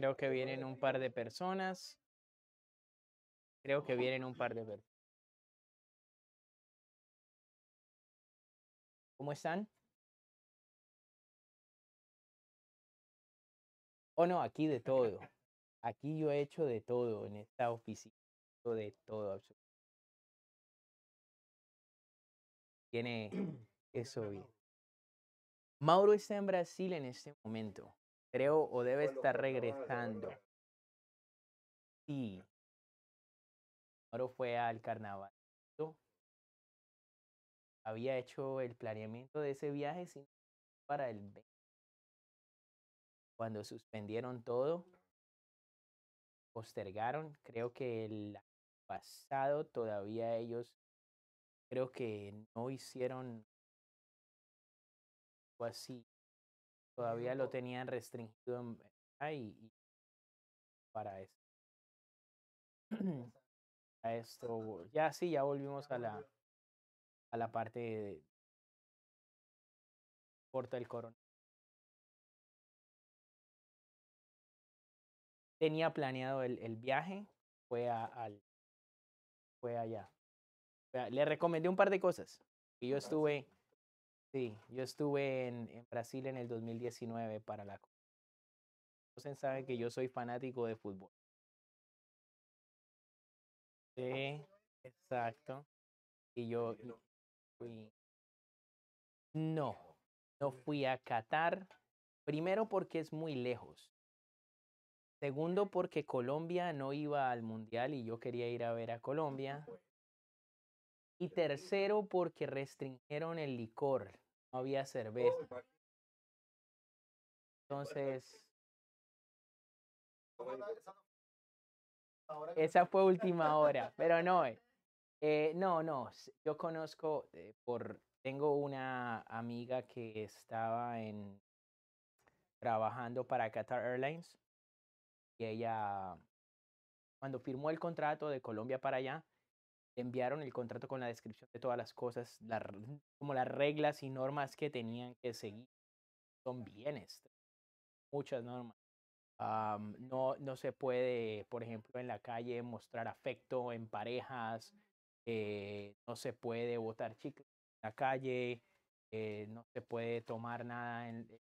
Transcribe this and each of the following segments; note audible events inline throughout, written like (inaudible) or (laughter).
Creo que vienen un par de personas. Creo que vienen un par de personas. ¿Cómo están? Oh, no, aquí de todo. Aquí yo he hecho de todo en esta oficina. De todo, absolutamente. Tiene (clears throat) eso bien. Mauro está en Brasil en este momento creo o debe estar pues, regresando. Sí. Ahora fue al carnaval. Había hecho el planeamiento de ese viaje para el 20. Cuando suspendieron todo, postergaron. Creo que el pasado todavía ellos, creo que no hicieron así todavía lo tenían restringido en, eh, ah, y, para eso. (clears throat) esto, ya sí, ya volvimos a la a la parte de porta el coronel. Tenía planeado el, el viaje, fue a, al fue allá. Le recomendé un par de cosas. Y yo ah, estuve Sí, yo estuve en, Brasil en el 2019 para la... Usted saben que yo soy fanático de fútbol. Sí, exacto. Y yo fui... No, no fui a Qatar. Primero porque es muy lejos. Segundo porque Colombia no iba al Mundial y yo quería ir a ver a Colombia. Y tercero, porque restringieron el licor. No había oh, cerveza. Entonces. Esa fue última hora, (laughs) pero no. Eh, eh, no, no. Yo conozco eh, por. Tengo una amiga que estaba en trabajando para Qatar Airlines y ella cuando firmó el contrato de Colombia para allá enviaron el contrato con la descripción de todas las cosas, mm, como las reglas y normas que tenían que seguir. Son bienes, muchas normas. no, no se puede, por ejemplo, en la calle mostrar afecto en parejas, eh, no se puede votar chicas en la calle, eh, no se puede tomar nada en, eh,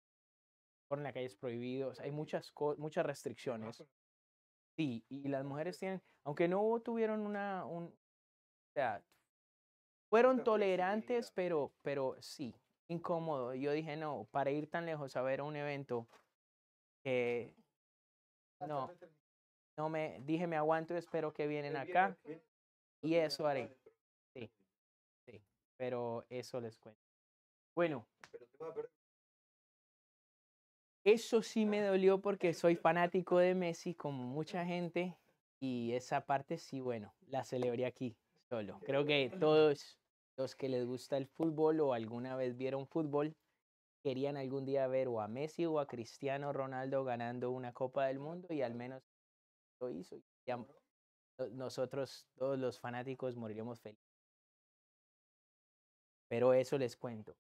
en la calle es prohibido, hay muchas, muchas ah, restricciones. Sí, y las mujeres tienen, aunque no tuvieron una, un, o sea, fueron tolerantes, pero, pero sí, incómodo. Yo dije, no, para ir tan lejos a ver un evento, ah, no, no me, dije, me aguanto, espero que vienen acá y eso haré. Sí, sí, pero eso les cuento. Bueno, eso sí me ah. dolió porque soy fanático de Messi, como mucha gente, y esa parte sí, bueno, la celebré aquí. Creo que todos los que les gusta el fútbol o alguna vez vieron fútbol querían algún día ver o a Messi o a Cristiano Ronaldo ganando una Copa del Mundo y al menos lo hizo. nosotros, todos los fanáticos, moriríamos felices. Pero eso les cuento.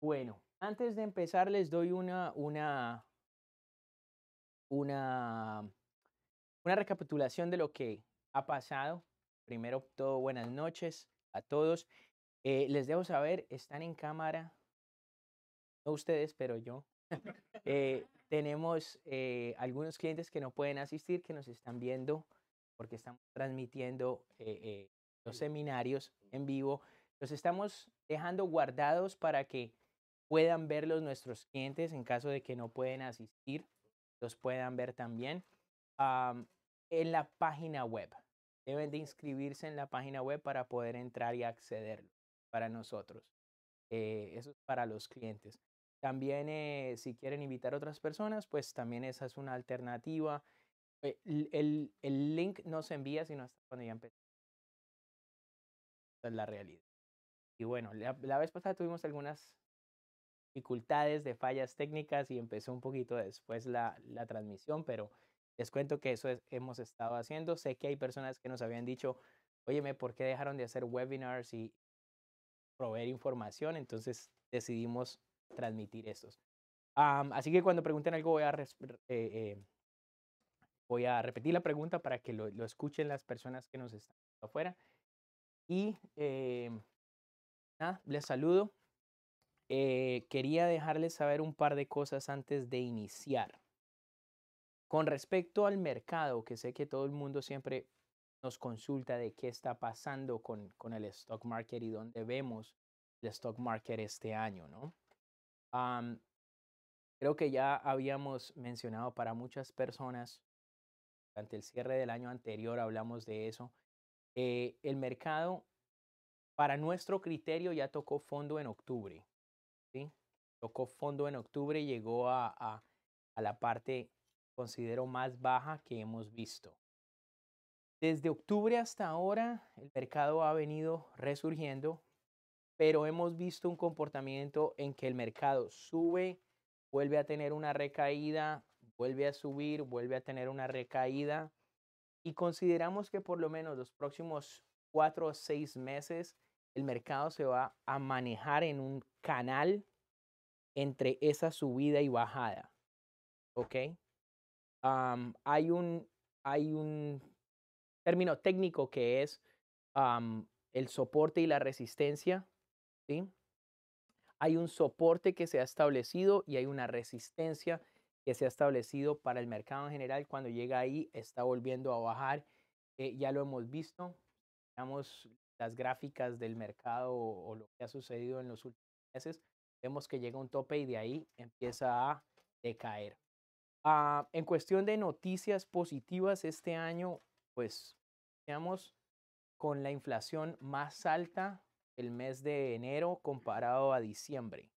bueno, antes de empezar les doy una, una, una, una recapitulación de lo que ha pasado. Primero todo, buenas noches a todos. Eh, les debo saber, están en cámara, no ustedes, pero yo. Eh, (laughs) tenemos eh, algunos clientes que no pueden asistir, que nos están viendo porque estamos transmitiendo los seminarios en vivo. Los estamos dejando guardados para que puedan verlos nuestros clientes en caso de que no pueden asistir, los puedan ver también en la página web deben de inscribirse en la página web para poder entrar y acceder para nosotros. Eh, eso es para los clientes. También eh, si quieren invitar a otras personas, pues también esa es una alternativa. Eh, el, el, link no se envía sino hasta cuando ya empezó. es la realidad. Y bueno, la, la vez pasada tuvimos algunas dificultades de fallas técnicas y empezó un poquito después la, la transmisión, pero les cuento que eso es, hemos estado haciendo. Sé que hay personas que nos habían dicho, óyeme, ¿por qué dejaron de hacer webinars y proveer información? Entonces decidimos transmitir estos. así que cuando pregunten algo voy a, eh, eh, voy a repetir la pregunta para que lo, escuchen las personas que nos están afuera. Y eh, nada, les saludo. quería dejarles saber un par de cosas antes de iniciar. Con respecto al mercado, que sé que todo el mundo siempre nos consulta de qué está pasando con, el stock market y dónde vemos el stock market este año, ¿no? creo que ya habíamos mencionado para muchas personas, durante el cierre del año anterior hablamos de eso, eh, el mercado, para nuestro criterio, ya tocó fondo en octubre, ¿sí? Tocó fondo en octubre y llegó a la parte considero más baja que hemos visto. Desde octubre hasta ahora el mercado ha venido resurgiendo, pero hemos visto un comportamiento en que el mercado sube, vuelve a tener una recaída, vuelve a subir, vuelve a tener una recaída y consideramos que por lo menos los próximos cuatro o seis meses el mercado se va a manejar en un canal entre esa subida y bajada. ¿Ok? hay, un, hay un término técnico que es el soporte y la resistencia. Hay un soporte que se ha establecido y hay una resistencia que se ha establecido para el mercado en general. Cuando llega ahí, está volviendo a bajar. Eh, ya lo hemos visto. Veamos las gráficas del mercado o lo que ha sucedido en los últimos meses. Vemos que llega un tope y de ahí empieza a decaer. Ah, en cuestión de noticias positivas este año, pues, digamos, con la inflación más alta el mes de enero comparado a diciembre,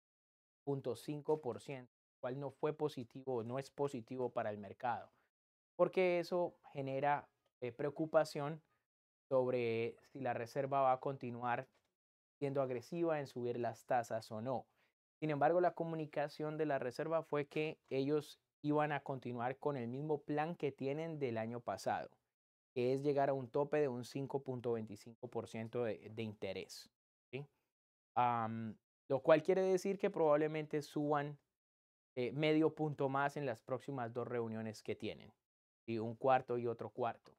0.5%, cual no fue positivo, no es positivo para el mercado, porque eso genera eh, preocupación sobre si la Reserva va a continuar siendo agresiva en subir las tasas o no. Sin embargo, la comunicación de la Reserva fue que ellos iban a continuar con el mismo plan que tienen del año pasado, que es llegar a un tope de un 5.25% de, de, interés. lo cual quiere decir que probablemente suban eh, medio punto más en las próximas dos reuniones que tienen, y un cuarto y otro cuarto.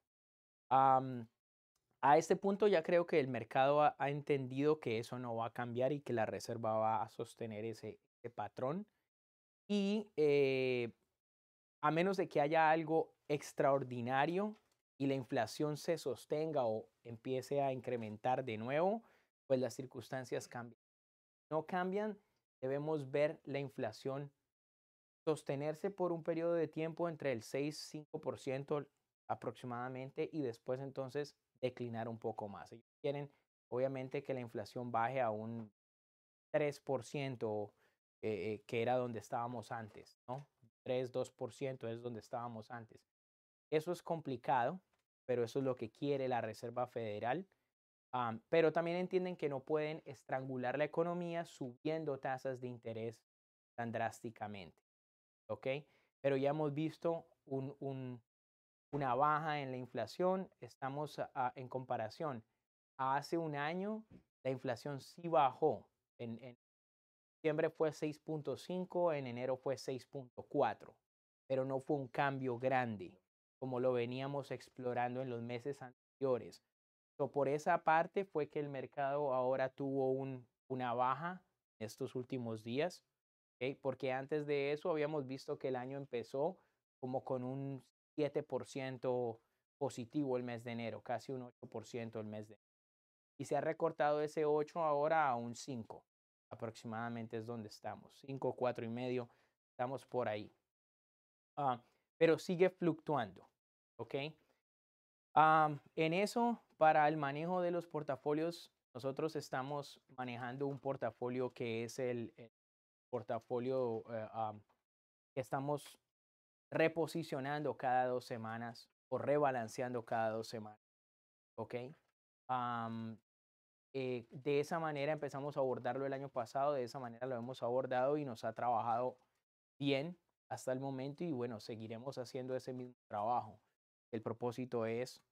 a este punto ya creo que el mercado ha, entendido que eso no va a cambiar y que la reserva va a sostener ese, patrón. Y eh, a menos de que haya algo extraordinario y la inflación se sostenga o empiece a incrementar de nuevo, pues las circunstancias cambian. No cambian, debemos ver la inflación sostenerse por un periodo de tiempo entre el 6 5% aproximadamente y después entonces declinar un poco más. Ellos quieren obviamente que la inflación baje a un 3% eh, eh, que era donde estábamos antes, ¿no? 3, 2%, es donde estábamos antes. Eso es complicado, pero eso es lo que quiere la Reserva Federal. pero también entienden que no pueden estrangular la economía subiendo tasas de interés tan drásticamente. ¿Ok? Pero ya hemos visto una baja en la inflación. Estamos en comparación. Hace un año la inflación sí bajó en septiembre fue 6.5, en enero fue 6.4, pero no fue un cambio grande como lo veníamos explorando en los meses anteriores. por esa parte fue que el mercado ahora tuvo una baja estos últimos días, porque antes de eso habíamos visto que el año empezó como con un 7% positivo el mes de enero, casi un 8% el mes de enero. Y se ha recortado ese 8 ahora a un 5 aproximadamente es donde estamos, 5, 4 y medio, estamos por ahí. Ah, pero sigue fluctuando, ¿ok? Ah, en eso, para el manejo de los portafolios, nosotros estamos manejando un portafolio que es el, portafolio eh, ah, que estamos reposicionando cada dos semanas o rebalanceando cada dos semanas, ¿ok? Eh, de esa manera empezamos a abordarlo el año pasado, de esa manera lo hemos abordado y nos ha trabajado bien hasta el momento y bueno, seguiremos haciendo ese mismo trabajo. El propósito es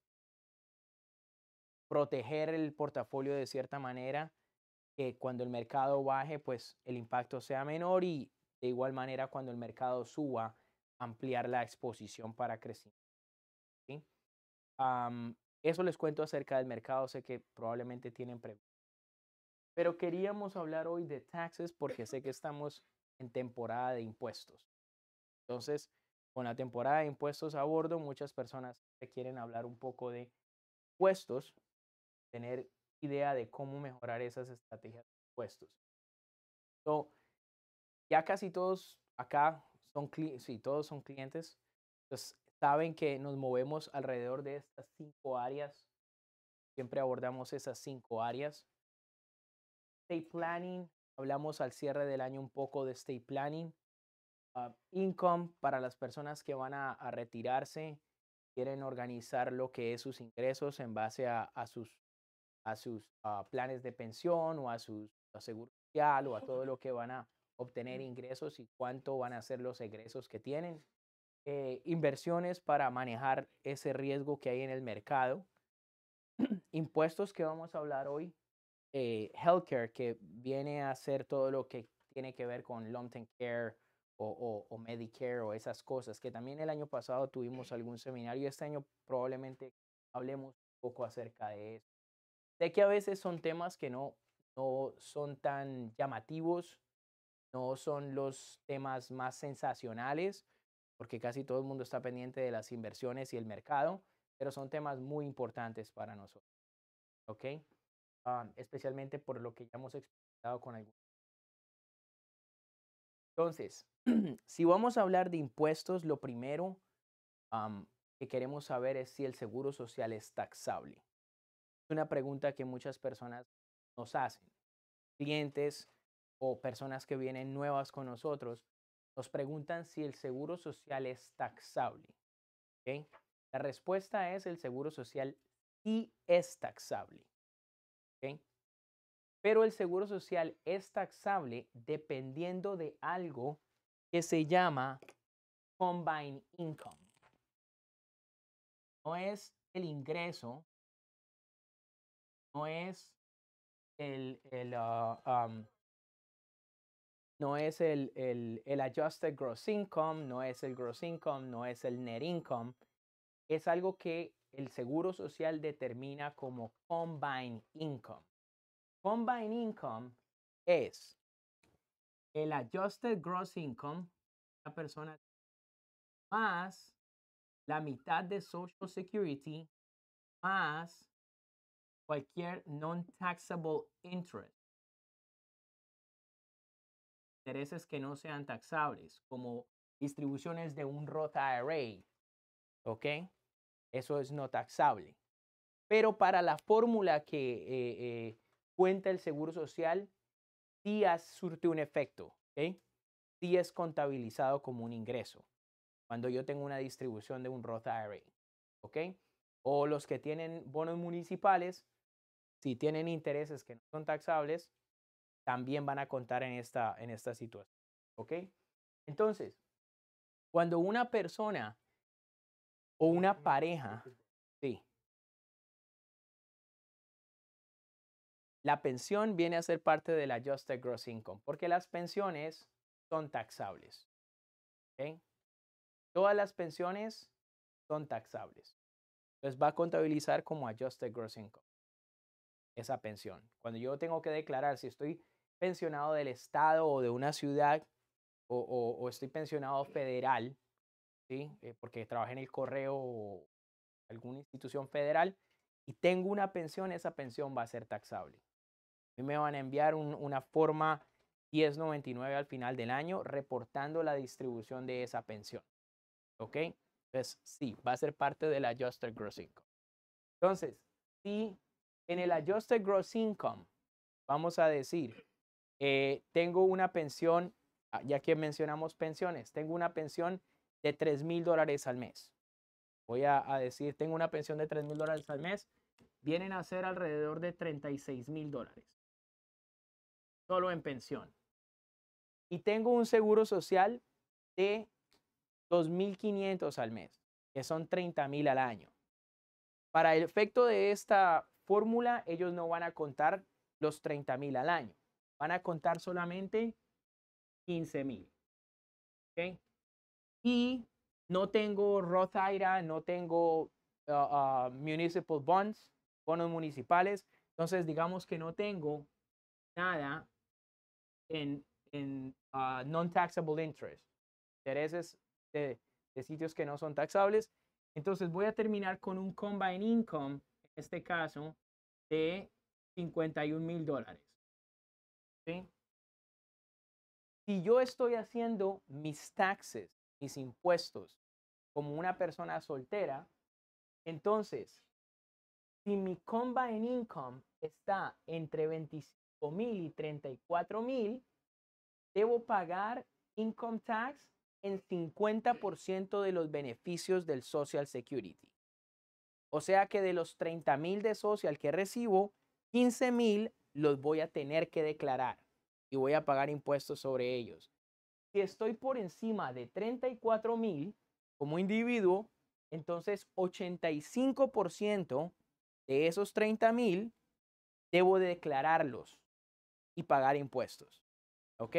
proteger el portafolio de cierta manera, que cuando el mercado baje, pues el impacto sea menor y de igual manera cuando el mercado suba, ampliar la exposición para crecimiento. Eso les cuento acerca del mercado, sé que probablemente tienen preguntas. Pero queríamos hablar hoy de taxes porque sé que estamos en temporada de impuestos. Entonces, con la temporada de impuestos a bordo, muchas personas quieren hablar un poco de impuestos, tener idea de cómo mejorar esas estrategias de impuestos. ya casi todos acá son, todos son clientes. Entonces, saben que nos movemos alrededor de estas cinco áreas. Siempre abordamos esas cinco áreas. State planning, hablamos al cierre del año un poco de state planning. Ah, income para las personas que van a, retirarse, quieren organizar lo que es sus ingresos en base a, sus, a sus ah, planes de pensión o a su seguro social o a todo (laughs) lo que van a obtener mm. ingresos y cuánto van a ser los egresos que tienen. Eh, inversiones para manejar ese riesgo que hay en el mercado, (clears throat) impuestos que vamos a hablar hoy, eh, healthcare, que viene a ser todo lo que tiene que ver con long-term care o, Medicare o esas cosas, que también el año pasado tuvimos algún seminario y este año probablemente hablemos un poco acerca de eso. Sé que a veces son temas que no, no son tan llamativos, no son los temas más sensacionales, porque casi todo el mundo está pendiente de las inversiones y el mercado, pero son temas muy importantes para nosotros. ¿Ok? Ah, especialmente por lo que ya hemos explicado con algunos. Entonces, (clears throat) si vamos a hablar de impuestos, lo primero que queremos saber es si el seguro social es taxable. Es una pregunta que muchas personas nos hacen. Clientes o personas que vienen nuevas con nosotros nos preguntan si el seguro social es taxable. La respuesta es el seguro social sí es taxable. Pero el seguro social es taxable dependiendo de algo que se llama combined income. No es el ingreso, no es el, ah, no es el, adjusted gross income, no es el gross income, no es el net income. Es algo que el Seguro Social determina como combined income. Combined income es el adjusted gross income, la persona, más la mitad de Social Security, más cualquier non-taxable interest intereses que no sean taxables, como distribuciones de un Roth IRA, ¿ok? Eso es no taxable. Pero para la fórmula que eh, eh, cuenta el Seguro Social, sí surte un efecto, ¿ok? Sí es contabilizado como un ingreso cuando yo tengo una distribución de un Roth IRA, ¿ok? O los que tienen bonos municipales, si tienen intereses que no son taxables, también van a contar en esta, en esta situación. ¿Ok? Entonces, cuando una persona o una pareja, sí, la pensión viene a ser parte del Adjusted Gross Income, porque las pensiones son taxables. ¿Ok? Todas las pensiones son taxables. Entonces va a contabilizar como Adjusted Gross Income esa pensión. Cuando yo tengo que declarar si estoy pensionado del Estado o de una ciudad o, estoy pensionado federal, ¿sí? Eh, porque trabajé en el correo o alguna institución federal y tengo una pensión, esa pensión va a ser taxable. y me van a enviar una forma 1099 al final del año reportando la distribución de esa pensión. ¿Ok? Entonces, sí, va a ser parte del Adjusted Gross Income. Entonces, si en el Adjusted Gross Income vamos a decir eh, tengo una pensión, ah, ya que mencionamos pensiones, tengo una pensión de 3 mil dólares al mes. Voy a, a, decir, tengo una pensión de 3 mil dólares al mes. Vienen a ser alrededor de 36 mil dólares. Solo en pensión. Y tengo un seguro social de 2.500 al mes, que son 30 mil al año. Para el efecto de esta fórmula, ellos no van a contar los 30 mil al año van a contar solamente 15 mil. Y no tengo Roth IRA, no tengo uh, uh, municipal bonds, bonos municipales. Entonces, digamos que no tengo nada en, en uh, non-taxable interest, intereses de, de sitios que no son taxables. Entonces, voy a terminar con un combined income, en este caso, de 51 mil dólares. Si yo estoy haciendo mis taxes, mis impuestos, como una persona soltera, entonces, si mi combine income está entre 25 mil y 34 mil, debo pagar income tax en 50% de los beneficios del Social Security. O sea que de los 30 mil de social que recibo, 15 mil los voy a tener que declarar y voy a pagar impuestos sobre ellos. Si estoy por encima de 34 mil como individuo, entonces 85% de esos 30 mil debo declararlos y pagar impuestos. ¿Ok?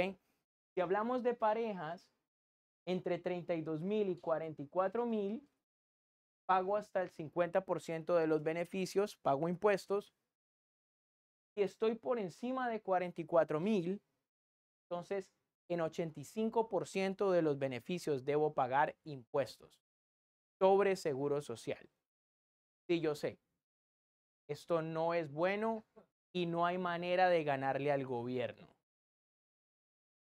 Si hablamos de parejas, entre 32 mil y 44 mil, pago hasta el 50% de los beneficios, pago impuestos, estoy por encima de 44 mil, entonces en 85% de los beneficios debo pagar impuestos sobre seguro social. Sí, yo sé, esto no es bueno y no hay manera de ganarle al gobierno.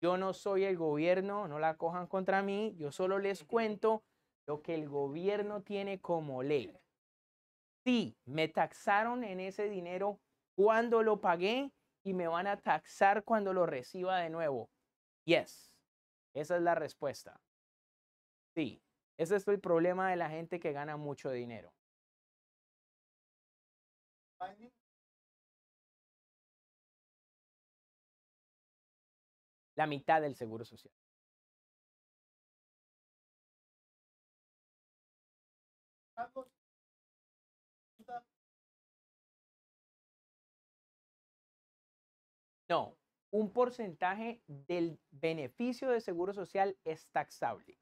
Yo no soy el gobierno, no la cojan contra mí, yo solo les (laughs) cuento lo que el gobierno tiene como ley. Sí, me taxaron en ese dinero cuando lo pagué y me van a taxar cuando lo reciba de nuevo. Yes. Esa es la respuesta. Sí, ese es el problema de la gente que gana mucho dinero. La mitad del seguro social. No, un porcentaje del beneficio de seguro social es taxable.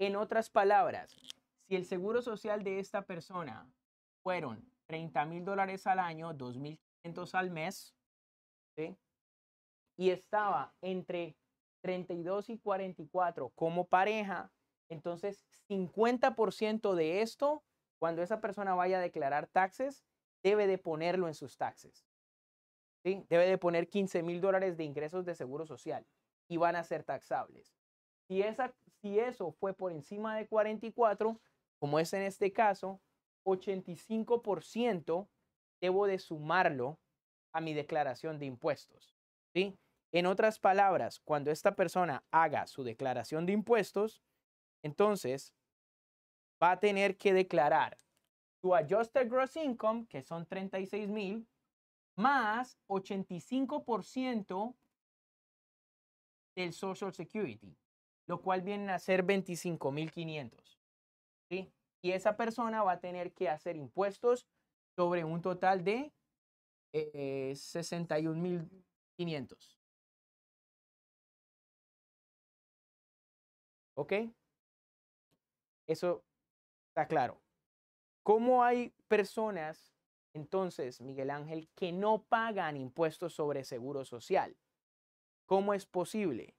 En otras palabras, si el seguro social de esta persona fueron 30 mil dólares al año, 2.500 al mes, y estaba entre 32 y 44 como pareja, entonces 50% de esto, cuando esa persona vaya a declarar taxes, debe de ponerlo en sus taxes. Debe de poner 15 mil dólares de ingresos de seguro social y van a ser taxables. Si, esa, si eso fue por encima de 44, como es en este caso, 85% debo de sumarlo a mi declaración de impuestos. ¿sí? En otras palabras, cuando esta persona haga su declaración de impuestos, entonces va a tener que declarar su adjusted gross income, que son 36 mil, más 85% del Social Security, lo cual viene a ser 25.500. ¿sí? Y esa persona va a tener que hacer impuestos sobre un total de 61.500. Eh, ¿Ok? Eso está claro. ¿Cómo hay personas entonces, Miguel Ángel, que no pagan impuestos sobre seguro social. ¿Cómo es posible?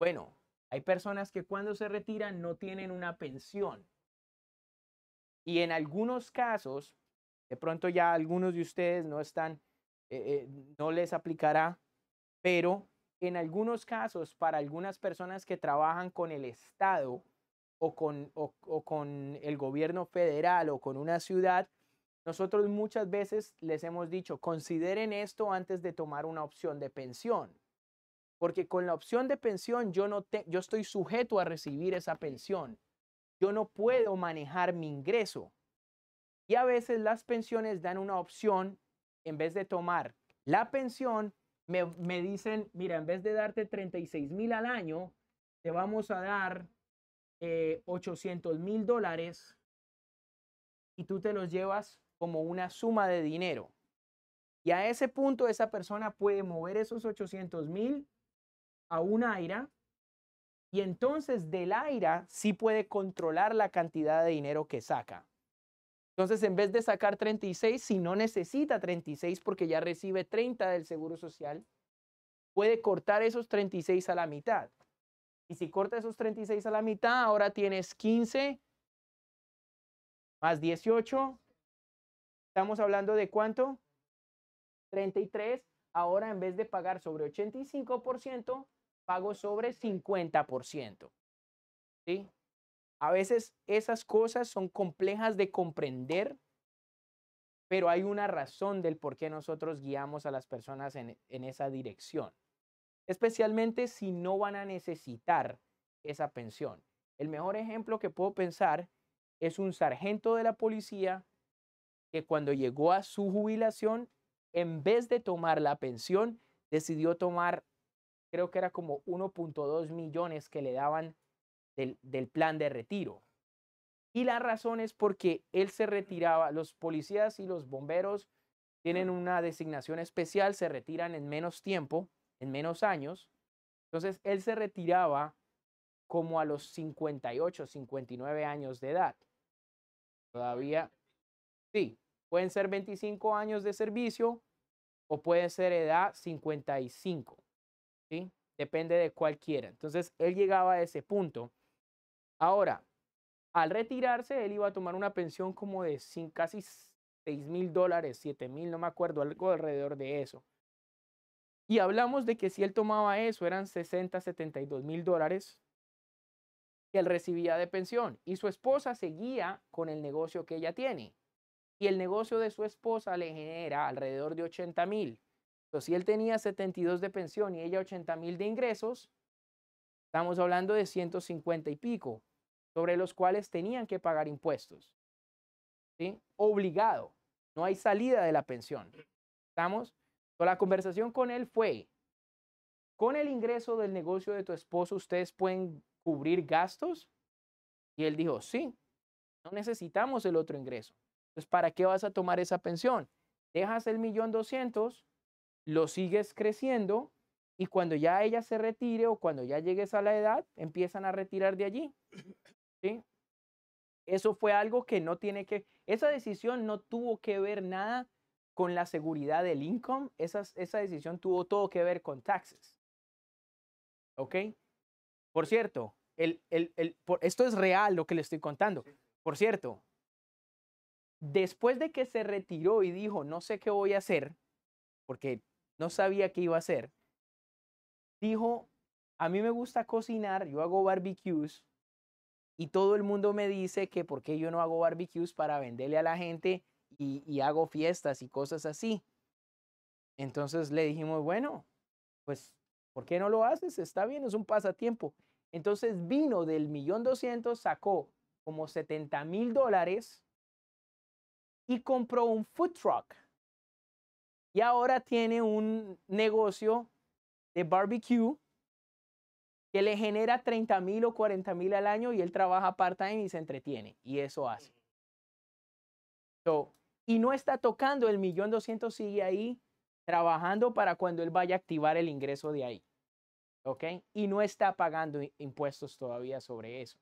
Bueno, hay personas que cuando se retiran no tienen una pensión. Y en algunos casos, de pronto ya algunos de ustedes no están, eh, eh, no les aplicará, pero en algunos casos, para algunas personas que trabajan con el Estado o con, o con el gobierno federal o con una ciudad, nosotros muchas veces les hemos dicho, consideren esto antes de tomar una opción de pensión, porque con la opción de pensión yo, no te, yo estoy sujeto a recibir esa pensión. Yo no puedo manejar mi ingreso. Y a veces las pensiones dan una opción, en vez de tomar la pensión, me, me dicen, mira, en vez de darte 36 mil al año, te vamos a dar eh, 800 mil dólares y tú te los llevas como una suma de dinero. Y a ese punto esa persona puede mover esos 800 mil a un AIRA y entonces del AIRA sí puede controlar la cantidad de dinero que saca. Entonces en vez de sacar 36, si no necesita 36 porque ya recibe 30 del Seguro Social, puede cortar esos 36 a la mitad. Y si corta esos 36 a la mitad, ahora tienes 15 más 18 Estamos hablando de cuánto? 33. Ahora en vez de pagar sobre 85%, pago sobre 50%. ¿Sí? A veces esas cosas son complejas de comprender, pero hay una razón del por qué nosotros guiamos a las personas en, en esa dirección. Especialmente si no van a necesitar esa pensión. El mejor ejemplo que puedo pensar es un sargento de la policía que cuando llegó a su jubilación, en vez de tomar la pensión, decidió tomar, creo que era como 1.2 millones que le daban del, plan de retiro. Y la razón es porque él se retiraba, los policías y los bomberos tienen una designación especial, se retiran en menos tiempo, en menos años. Entonces, él se retiraba como a los 58, 59 años de edad. Todavía Sí, pueden ser 25 años de servicio o puede ser edad 55. ¿sí? Depende de cualquiera. Entonces, él llegaba a ese punto. Ahora, al retirarse, él iba a tomar una pensión como de casi 6 mil dólares, 7 mil, no me acuerdo, algo alrededor de eso. Y hablamos de que si él tomaba eso, eran 60, 72 mil dólares que él recibía de pensión. Y su esposa seguía con el negocio que ella tiene y el negocio de su esposa le genera alrededor de 80 mil. Entonces, si él tenía 72 de pensión y ella 80 mil de ingresos, estamos hablando de 150 y pico, sobre los cuales tenían que pagar impuestos. ¿sí? Obligado. No hay salida de la pensión. ¿Estamos? la conversación con él fue, con el ingreso del negocio de tu esposo, ¿ustedes pueden cubrir gastos? Y él dijo, sí, no necesitamos el otro ingreso. Entonces, ¿para qué vas a tomar esa pensión? Dejas el millón doscientos, lo sigues creciendo y cuando ya ella se retire o cuando ya llegues a la edad, empiezan a retirar de allí. ¿Sí? Eso fue algo que no tiene que, esa decisión no tuvo que ver nada con la seguridad del income, esa, decisión tuvo todo que ver con taxes. ¿Ok? Por cierto, el, el, esto es real lo que le estoy contando. Por cierto, después de que se retiró y dijo, no sé qué voy a hacer, porque no sabía qué iba a hacer, dijo, a mí me gusta cocinar, yo hago barbecues y todo el mundo me dice que por qué yo no hago barbecues para venderle a la gente y, hago fiestas y cosas así. Entonces le dijimos, bueno, pues, ¿por qué no lo haces? Está bien, es un pasatiempo. Entonces vino del millón doscientos, sacó como setenta mil dólares y compró un food truck. Y ahora tiene un negocio de barbecue que le genera 30 mil o 40 mil al año y él trabaja part-time y se entretiene. Y eso hace. Mm. y no está tocando el millón doscientos, sigue ahí trabajando para cuando él vaya a activar el ingreso de ahí. ¿Ok? Y no está pagando impuestos todavía sobre eso.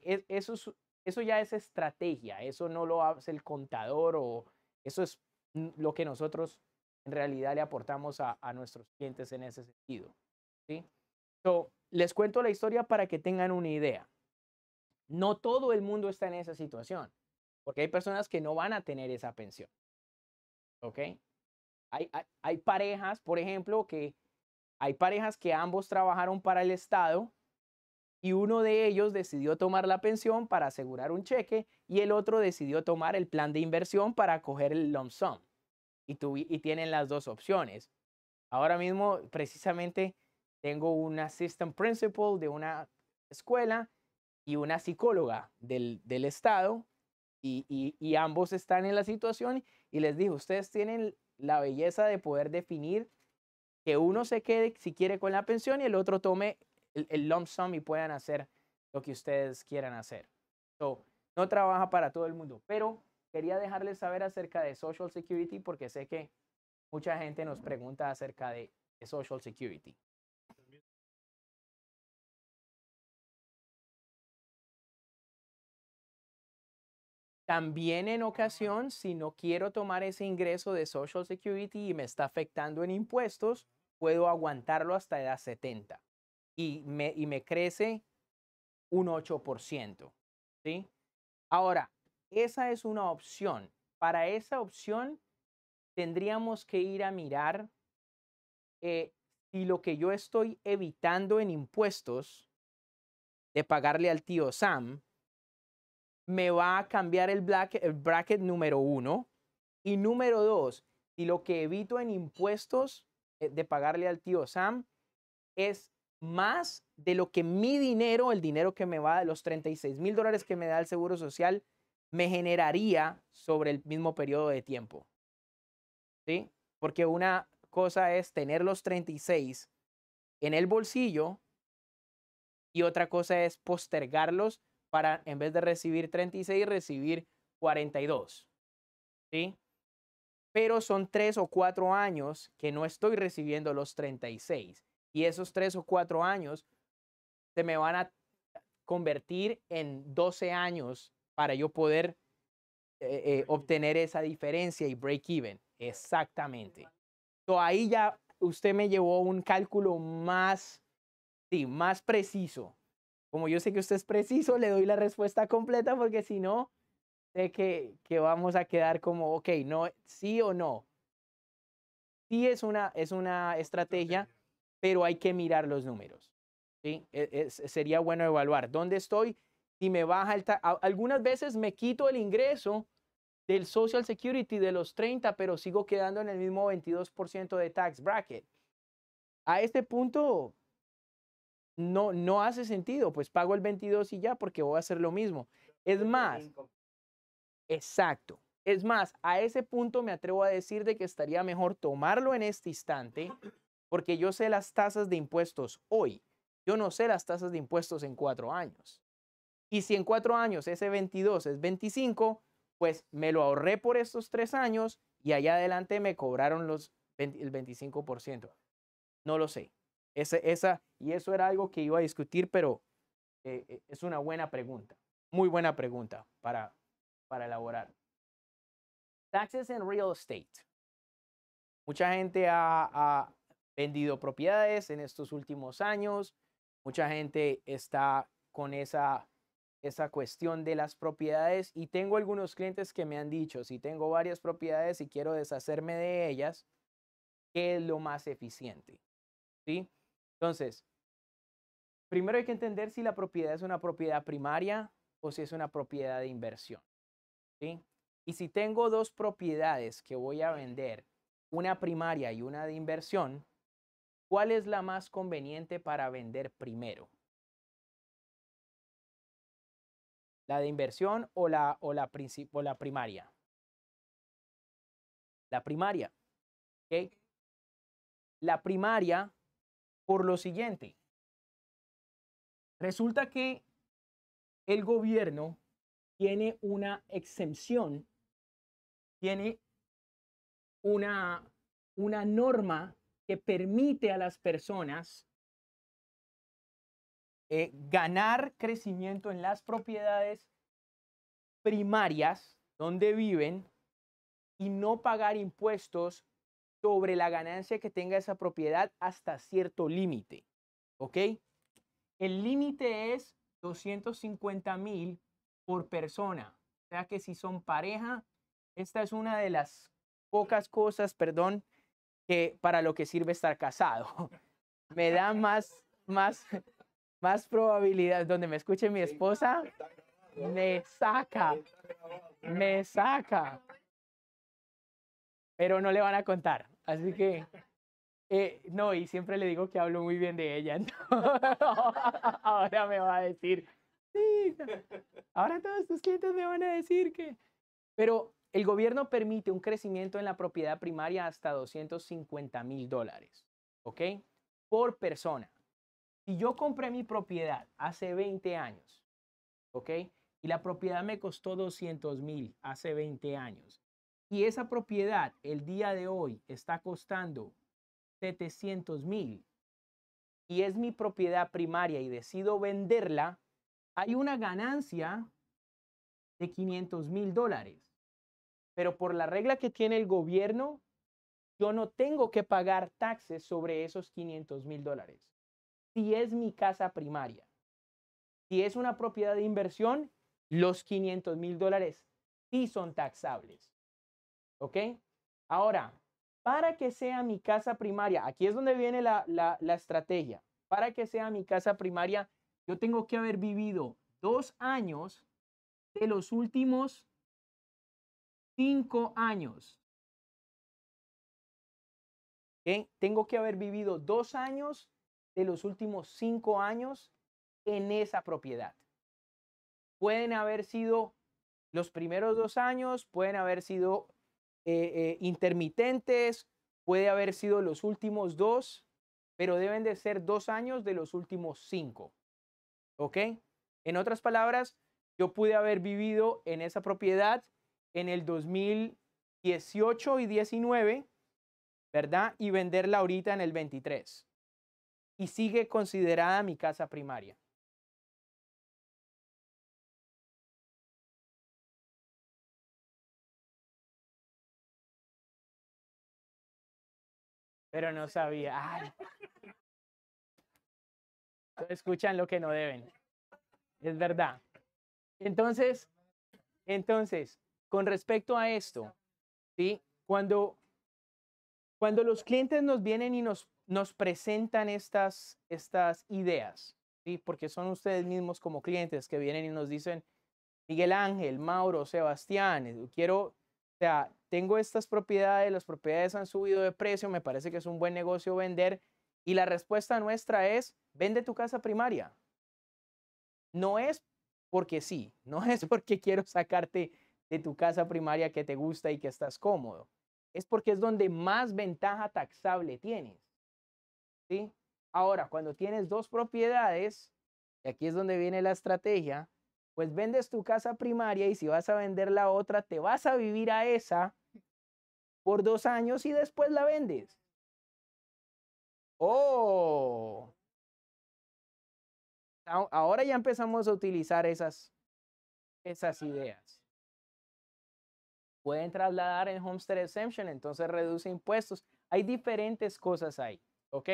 E-, eso es eso ya es estrategia, eso no lo hace el contador o eso es lo que nosotros en realidad le aportamos a, nuestros clientes en ese sentido. ¿sí? les cuento la historia para que tengan una idea. No todo el mundo está en esa situación, porque hay personas que no van a tener esa pensión. ¿Ok? Hay, hay, hay parejas, por ejemplo, que hay parejas que ambos trabajaron para el Estado y uno de ellos decidió tomar la pensión para asegurar un cheque y el otro decidió tomar el plan de inversión para coger el lump sum. Y, tienen las dos opciones. Ahora mismo, precisamente, tengo un assistant principal de una escuela y una psicóloga del, estado y, y ambos están en la situación y les dije, ustedes tienen la belleza de poder definir que uno se quede si quiere con la pensión y el otro tome el, lump sum y puedan hacer lo que ustedes quieran hacer. no trabaja para todo el mundo, pero quería dejarles saber acerca de Social Security porque sé que mucha gente nos pregunta acerca de, de Social Security. También en ocasión, si no quiero tomar ese ingreso de Social Security y me está afectando en impuestos, puedo aguantarlo hasta edad 70 y me, crece un 8%. ¿sí? Ahora, esa es una opción. Para esa opción tendríamos que ir a mirar eh, si lo que yo estoy evitando en impuestos de pagarle al tío Sam me va a cambiar el, el bracket número uno. Y número dos, si lo que evito en impuestos eh, de pagarle al tío Sam es más de lo que mi dinero, el dinero que me va, de los 36 mil dólares que me da el Seguro Social, me generaría sobre el mismo periodo de tiempo. ¿Sí? Porque una cosa es tener los 36 en el bolsillo y otra cosa es postergarlos para, en vez de recibir 36, recibir 42. ¿Sí? Pero son tres o cuatro años que no estoy recibiendo los 36 y esos tres o cuatro años se me van a convertir en 12 años para yo poder eh, eh, obtener esa diferencia y break even. Exactamente. ahí ya usted me llevó un cálculo más, sí, más preciso. Como yo sé que usted es preciso, le doy la respuesta completa porque si no, sé que, que vamos a quedar como, ok, no, sí o no. Sí es una, es una estrategia pero hay que mirar los números. ¿sí? E, e, sería bueno evaluar dónde estoy, y me baja el... Algunas veces me quito el ingreso del Social Security de los 30, pero sigo quedando en el mismo 22% de tax bracket. A este punto no, no hace sentido, pues pago el 22 y ya porque voy a hacer lo mismo. Es más, exacto. Es más, a ese punto me atrevo a decir de que estaría mejor tomarlo en este instante porque yo sé las tasas de impuestos hoy. Yo no sé las tasas de impuestos en cuatro años. Y si en cuatro años ese 22 es 25, pues me lo ahorré por estos tres años y allá adelante me cobraron los el 25%. No lo sé. y eso era algo que iba a discutir, pero eh, eh, es una buena pregunta. Muy buena pregunta para, para elaborar. Taxes en real estate. Mucha gente ha, vendido propiedades en estos últimos años. Mucha gente está con esa, esa cuestión de las propiedades y tengo algunos clientes que me han dicho, si tengo varias propiedades y quiero deshacerme de ellas, ¿qué es lo más eficiente? ¿Sí? Entonces, primero hay que entender si la propiedad es una propiedad primaria o si es una propiedad de inversión. ¿Sí? Y si tengo dos propiedades que voy a vender, una primaria y una de inversión, ¿Cuál es la más conveniente para vender primero? ¿La de inversión o la, o la primaria? La primaria. La primaria por lo siguiente. Resulta que el gobierno tiene una exención, tiene una norma que permite a las personas eh, ganar crecimiento en las propiedades primarias donde viven y no pagar impuestos sobre la ganancia que tenga esa propiedad hasta cierto límite. ¿Ok? El límite es 250 mil por persona. O sea que si son pareja, esta es una de las pocas cosas, perdón, que para lo que sirve estar casado. (laughs) Me da más, más, más probabilidad donde me escuche mi esposa. Me saca, me saca. Pero no le van a contar. Así que, eh, no, y siempre le digo que hablo muy bien de ella. (laughs) ahora me va a decir, sí, ahora todos tus clientes me van a decir que... Pero el gobierno permite un crecimiento en la propiedad primaria hasta 250 mil dólares, ¿ok? Por persona. Si yo compré mi propiedad hace 20 años, ¿ok? Y la propiedad me costó 200 mil hace 20 años. Y esa propiedad el día de hoy está costando 700 mil. Y es mi propiedad primaria y decido venderla. Hay una ganancia de 500 mil dólares. Pero por la regla que tiene el gobierno, yo no tengo que pagar taxes sobre esos 500 mil dólares. Si es mi casa primaria, si es una propiedad de inversión, los 500 mil dólares sí son taxables. ¿Ok? Ahora, para que sea mi casa primaria, aquí es donde viene la, la, la estrategia. Para que sea mi casa primaria, yo tengo que haber vivido dos años de los últimos cinco años. Tengo que haber vivido dos años de los últimos cinco años en esa propiedad. Pueden haber sido los primeros dos años, pueden haber sido eh, eh, intermitentes, puede haber sido los últimos dos, pero deben de ser dos años de los últimos cinco. ¿Ok? En otras palabras, yo pude haber vivido en esa propiedad en el 2018 y 19, ¿verdad? Y venderla ahorita en el 23. Y sigue considerada mi casa primaria. Pero no sabía. Escuchan lo que no deben. Es verdad. Entonces, entonces, con respecto a esto, ¿sí? cuando, cuando los clientes nos vienen y nos, nos presentan estas, estas ideas, ¿sí? porque son ustedes mismos como clientes que vienen y nos dicen, Miguel Ángel, Mauro, Sebastián, eh, quiero, o sea, tengo estas propiedades, las propiedades han subido de precio, me parece que es un buen negocio vender. Y la respuesta nuestra es, vende tu casa primaria. No es porque sí, no (laughs) es porque quiero sacarte de tu casa primaria que te gusta y que estás cómodo. Es porque es donde más ventaja taxable tienes. ¿sí? Ahora, cuando tienes dos propiedades, y aquí es donde viene la estrategia, pues vendes tu casa primaria y si vas a vender la otra, te vas a vivir a esa por dos años y después la vendes. ¡Oh! Ahora ya empezamos a utilizar esas, esas ideas pueden trasladar en homestead exemption, entonces reduce impuestos. Hay diferentes cosas ahí, ¿ok?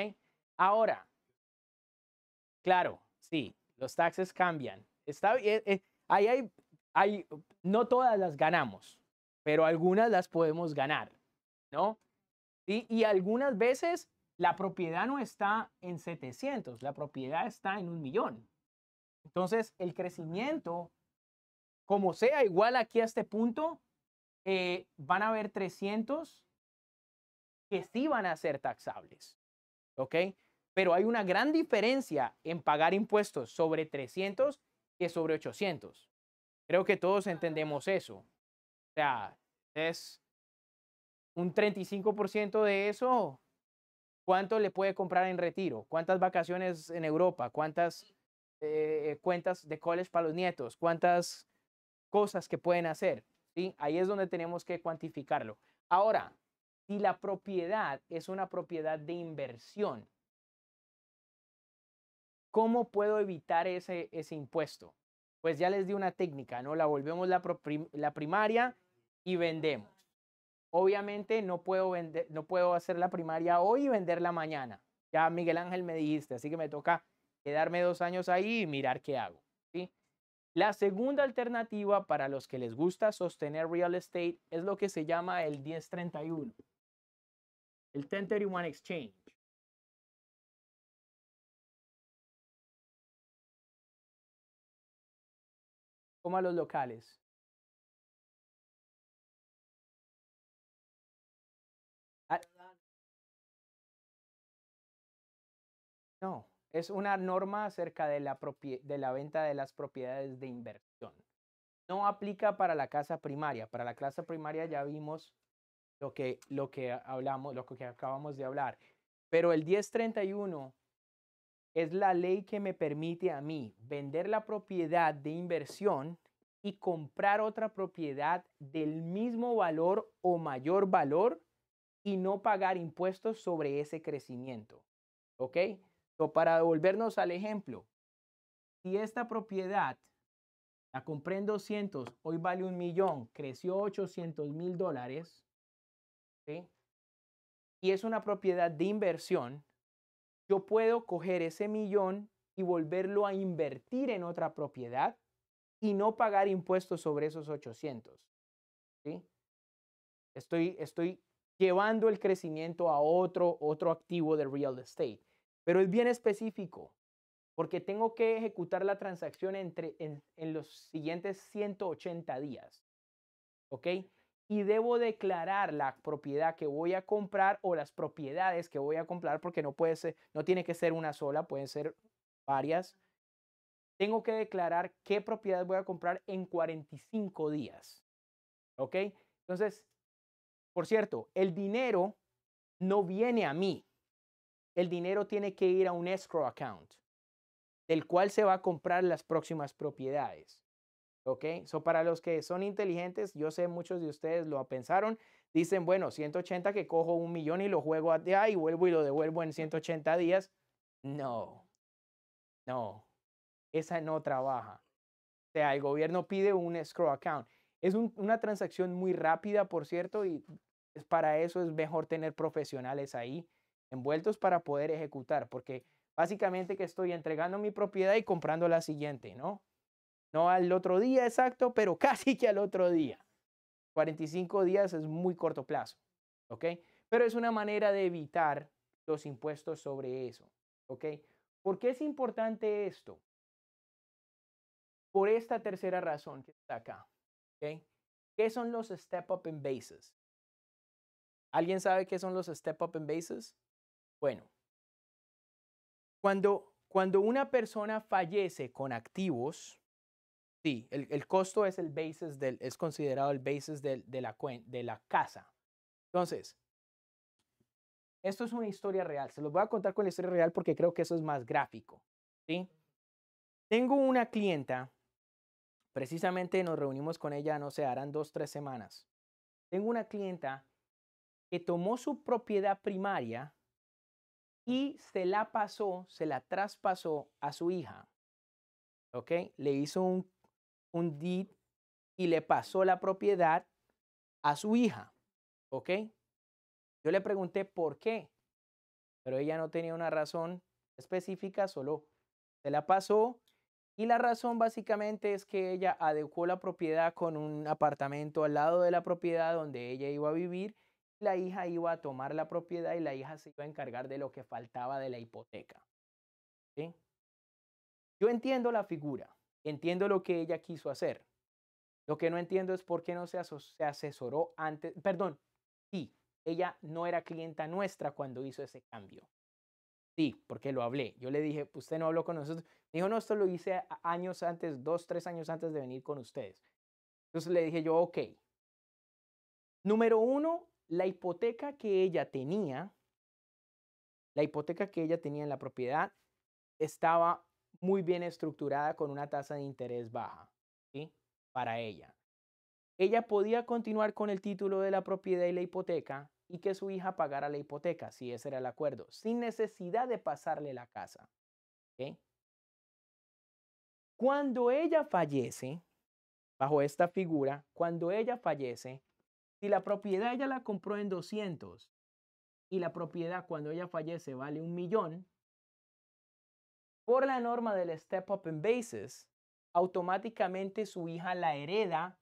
Ahora, claro, sí, los taxes cambian. Está, eh, eh, ahí hay, hay, no todas las ganamos, pero algunas las podemos ganar, ¿no? Y algunas veces la propiedad no está en 700, la propiedad está en un millón. Entonces, el crecimiento, como sea igual aquí a este punto, eh, van a haber 300 que sí van a ser taxables, ¿ok? Pero hay una gran diferencia en pagar impuestos sobre 300 que sobre 800. Creo que todos ah. entendemos eso. O sea, es un 35% de eso. ¿Cuánto le puede comprar en retiro? ¿Cuántas vacaciones en Europa? ¿Cuántas eh, cuentas de college para los nietos? ¿Cuántas cosas que pueden hacer? ¿sí? Ahí es donde tenemos que cuantificarlo. Ahora, si la propiedad es una propiedad de inversión, ¿cómo puedo evitar ese, impuesto? Pues ya les di una técnica, ¿no? La volvemos la, la primaria y vendemos. Obviamente no puedo, vender, no puedo hacer la primaria hoy y venderla mañana. Ya Miguel Ángel me dijiste, así que me toca quedarme dos años ahí y mirar qué hago. ¿sí? La segunda alternativa para los que les gusta sostener real estate es lo que se llama el 1031, el 1031 Exchange. Como a los locales. Ah. No. Es una norma acerca de la, de la venta de las propiedades de inversión. No aplica para la casa primaria. Para la casa primaria ya vimos lo que, lo que hablamos, lo que acabamos de hablar. Pero el 1031 es la ley que me permite a mí vender la propiedad de inversión y comprar otra propiedad del mismo valor o mayor valor y no pagar impuestos sobre ese crecimiento. ¿Ok? para volvernos al ejemplo, si esta propiedad la compré en 200, hoy vale un millón, creció 800 mil dólares, y es una propiedad de inversión, yo puedo coger ese millón y volverlo a invertir en otra propiedad y no pagar impuestos sobre esos 800. Estoy, llevando el crecimiento a otro activo de real estate. Pero es bien específico, porque tengo que ejecutar la transacción entre, en, los siguientes 180 días. ¿Ok? Y debo declarar la propiedad que voy a comprar o las propiedades que voy a comprar, porque no, puede ser, no tiene que ser una sola, pueden ser varias. Tengo que declarar qué propiedad voy a comprar en 45 días. ¿Ok? Entonces, por cierto, el dinero no viene a mí, el dinero tiene que ir a un escrow account, del cual se va a comprar las próximas propiedades. ¿Ok? So, para los que son inteligentes, yo sé muchos de ustedes lo pensaron, dicen, bueno, 180 que cojo un millón y lo juego ahí y vuelvo y lo devuelvo en 180 días. No, no, esa no trabaja. O sea, el gobierno pide un escrow account. Es una transacción muy rápida, por cierto, y para eso es mejor tener profesionales ahí envueltos para poder ejecutar, porque básicamente que estoy entregando mi propiedad y comprando la siguiente, ¿no? No al otro día exacto, pero (laughs) casi que al otro día. 45 días es muy corto plazo, ¿ok? Pero es una manera de evitar los impuestos sobre eso, ¿ok? ¿Por qué es importante esto? Por esta tercera razón que está acá, ¿ok? ¿Qué son los step up in bases? ¿Alguien sabe qué son los step up in bases? Bueno, cuando, cuando una persona fallece con activos, sí, el, costo es el es considerado el basis de, la de la casa. Entonces, esto es una historia real. Se los voy a contar con la historia real porque creo que eso es más gráfico. ¿sí? Tengo una clienta, precisamente nos reunimos con ella, no sé, harán dos, tres semanas. Tengo una clienta que tomó su propiedad primaria y se la pasó, se la traspasó a su hija. ¿Ok? Le hizo un, un deed y le pasó la propiedad a su hija. ¿Ok? Yo le pregunté por qué, pero ella no tenía una razón específica, solo se la pasó. Y la razón básicamente es que ella adecuó la propiedad con un apartamento al lado de la propiedad donde ella iba a vivir la hija iba a tomar la propiedad y la hija se iba a encargar de lo que faltaba de la hipoteca. Yo entiendo la figura, entiendo lo que ella quiso hacer. Lo que no entiendo es por qué no se, asesoró antes, perdón, sí, ella no era clienta nuestra cuando hizo ese cambio. Sí, porque lo hablé. Yo le dije, usted no habló con nosotros. dijo, no, esto lo hice años antes, dos, tres años antes de venir con ustedes. Entonces le dije yo, ok. Número uno, la hipoteca que ella tenía, la hipoteca que ella tenía en la propiedad estaba muy bien estructurada con una tasa de interés baja ¿sí? para ella. Ella podía continuar con el título de la propiedad y la hipoteca y que su hija pagara la hipoteca, si ese era el acuerdo, sin necesidad de pasarle la casa. Cuando ella fallece, bajo esta figura, cuando ella fallece, si la propiedad ella la compró en 200 y la propiedad cuando ella fallece vale un millón, por la norma del Step Up in Basis, automáticamente su hija la hereda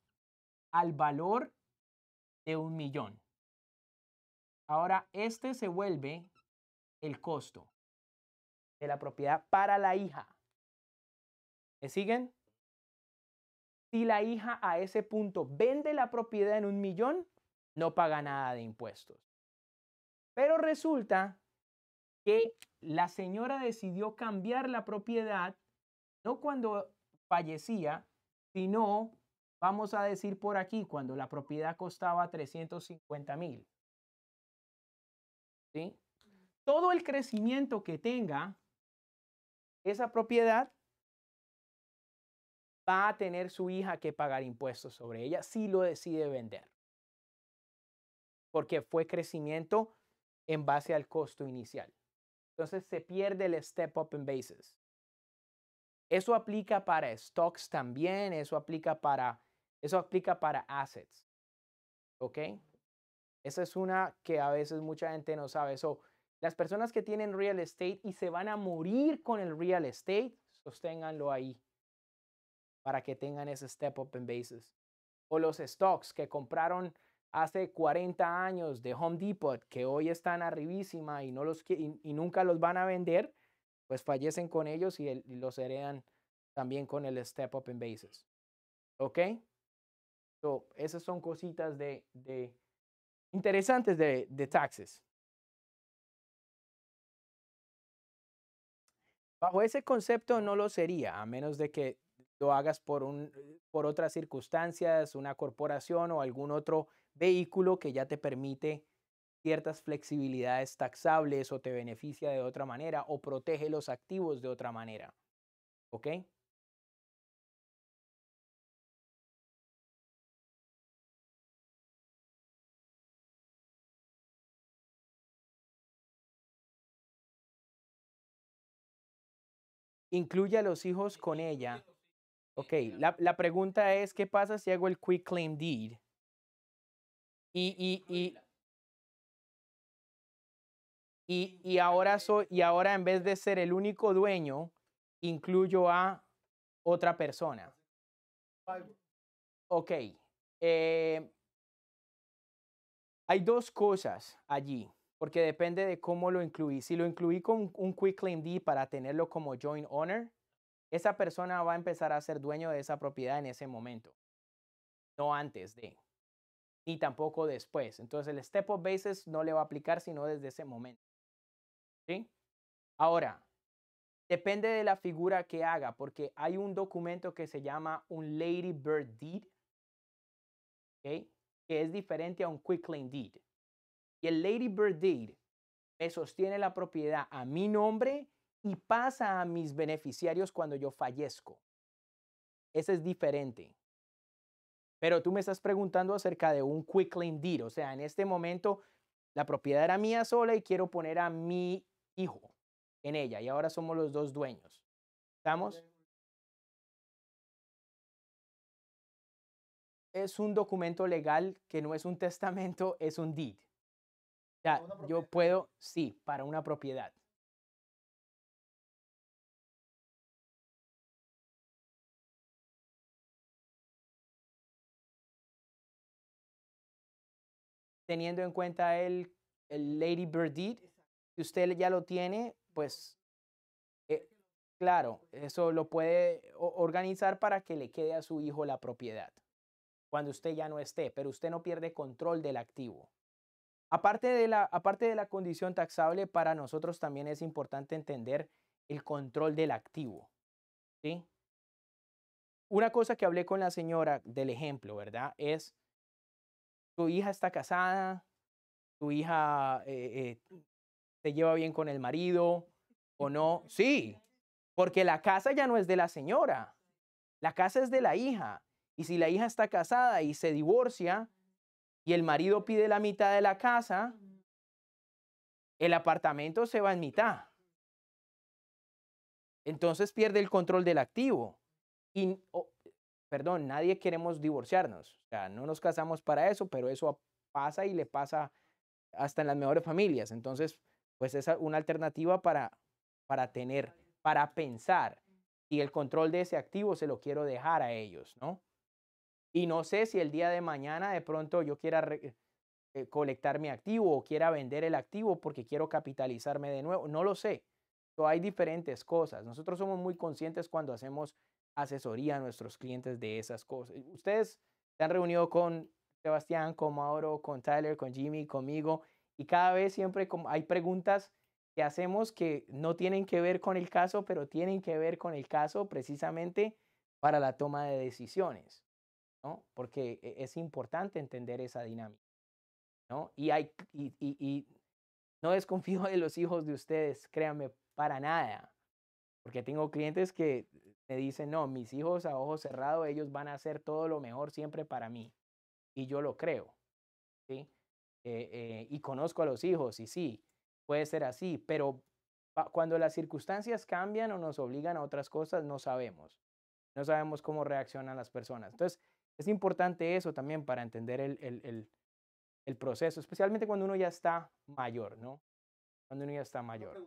al valor de un millón. Ahora, este se vuelve el costo de la propiedad para la hija. ¿Me siguen? Si la hija a ese punto vende la propiedad en un millón, no paga nada de impuestos. Pero resulta que la señora decidió cambiar la propiedad, no cuando fallecía, sino, vamos a decir por aquí, cuando la propiedad costaba 350 mil. ¿Sí? Mm. Todo el crecimiento que tenga esa propiedad va a tener su hija que pagar impuestos sobre ella si lo decide vender. Porque fue crecimiento en base al costo inicial. Entonces se pierde el step up in basis. Eso aplica para stocks también, eso aplica para, eso aplica para assets. ¿Ok? Esa es una que a veces mucha gente no sabe. So, las personas que tienen real estate y se van a morir con el real estate, sosténganlo ahí para que tengan ese step up en bases O los stocks que compraron hace 40 años de Home Depot, que hoy están arribísima y, no los, y, nunca los van a vender, pues fallecen con ellos y, los heredan también con el step up en bases ¿Ok? So, esas son cositas de, interesantes de, de taxes. Bajo ese concepto no lo sería, a menos de que lo hagas por, un, eh, por otras circunstancias, una corporación o algún otro vehículo que ya te permite ciertas flexibilidades taxables o te beneficia de otra manera o protege los activos de otra manera. ¿Ok? Incluye a los hijos con ella Ok, la, pregunta es, ¿qué pasa si hago el quick claim deed? Y, ahora soy, y ahora en vez de ser el único dueño, incluyo a otra persona. Ok. Eh, hay dos cosas allí, porque depende de cómo lo incluí. Si lo incluí con un quick claim deed para tenerlo como joint owner, esa persona va a empezar a ser dueño de esa propiedad en ese momento, no antes de, ni tampoco después. Entonces el step of basis no le va a aplicar sino desde ese momento. ¿Sí? Ahora, depende de la figura que haga, porque hay un documento que se llama un Lady Bird Deed, que es diferente a un Quick Claim Deed. Y el Lady Bird Deed sostiene la propiedad a mi nombre y pasa a mis beneficiarios cuando yo fallezco. Ese es diferente. Pero tú me estás preguntando acerca de un quick deed, o sea, en este momento la propiedad era mía sola y quiero poner a mi hijo en ella y ahora somos los dos dueños. ¿Estamos? Es un documento legal que no es un (laughs) testamento, es un deed. O sea, yo puedo, sí, para una propiedad. teniendo en cuenta el, Lady Bird Deed, si usted ya lo tiene, pues eh, claro, eso lo puede organizar para que le quede a su hijo la propiedad cuando usted ya no esté, pero usted no pierde control del activo. Aparte de la, aparte de la condición taxable, para nosotros también es importante entender el control del activo. Una cosa que hablé con la señora del ejemplo, ¿verdad? Es tu hija está casada, tu hija se eh, eh, lleva bien con el marido o no. Sí, porque la casa ya no es de la señora, la casa es de la hija. Y si la hija está casada y se divorcia y el marido pide la mitad de la casa, el apartamento se va en mitad. Entonces pierde el control del activo. Y perdón, nadie queremos divorciarnos. O sea, no nos casamos para eso, pero eso pasa y le pasa hasta en las mejores familias. Entonces, pues es una alternativa para, para tener, para pensar Y el control de ese activo se lo quiero dejar a ellos, ¿no? Y no sé si el día de mañana de pronto yo quiera eh, colectar mi activo o quiera vender el activo porque quiero capitalizarme de nuevo. No lo sé. hay diferentes cosas. Nosotros somos muy conscientes cuando hacemos asesoría a nuestros clientes de esas cosas. Ustedes se han reunido con Sebastián, con Mauro, con Tyler, con Jimmy, conmigo, y cada vez siempre hay preguntas que hacemos que no tienen que ver con el caso, pero tienen que ver con el caso precisamente para la toma de decisiones, ¿no? Porque e, es importante entender esa dinámica, ¿no? Y, hay, y, y no desconfío de los hijos de ustedes, créanme, para nada, porque tengo clientes que me dice, no, mis hijos a ojo cerrado, ellos van a hacer todo lo mejor siempre para mí. Y yo lo creo. Eh, eh, y conozco a los hijos, y sí, puede ser así, pero cuando las circunstancias cambian o nos obligan a otras cosas, no sabemos. No sabemos cómo reaccionan las personas. Entonces, es importante eso también para entender el, el proceso, especialmente cuando uno ya está mayor, ¿no? Cuando uno ya está mayor.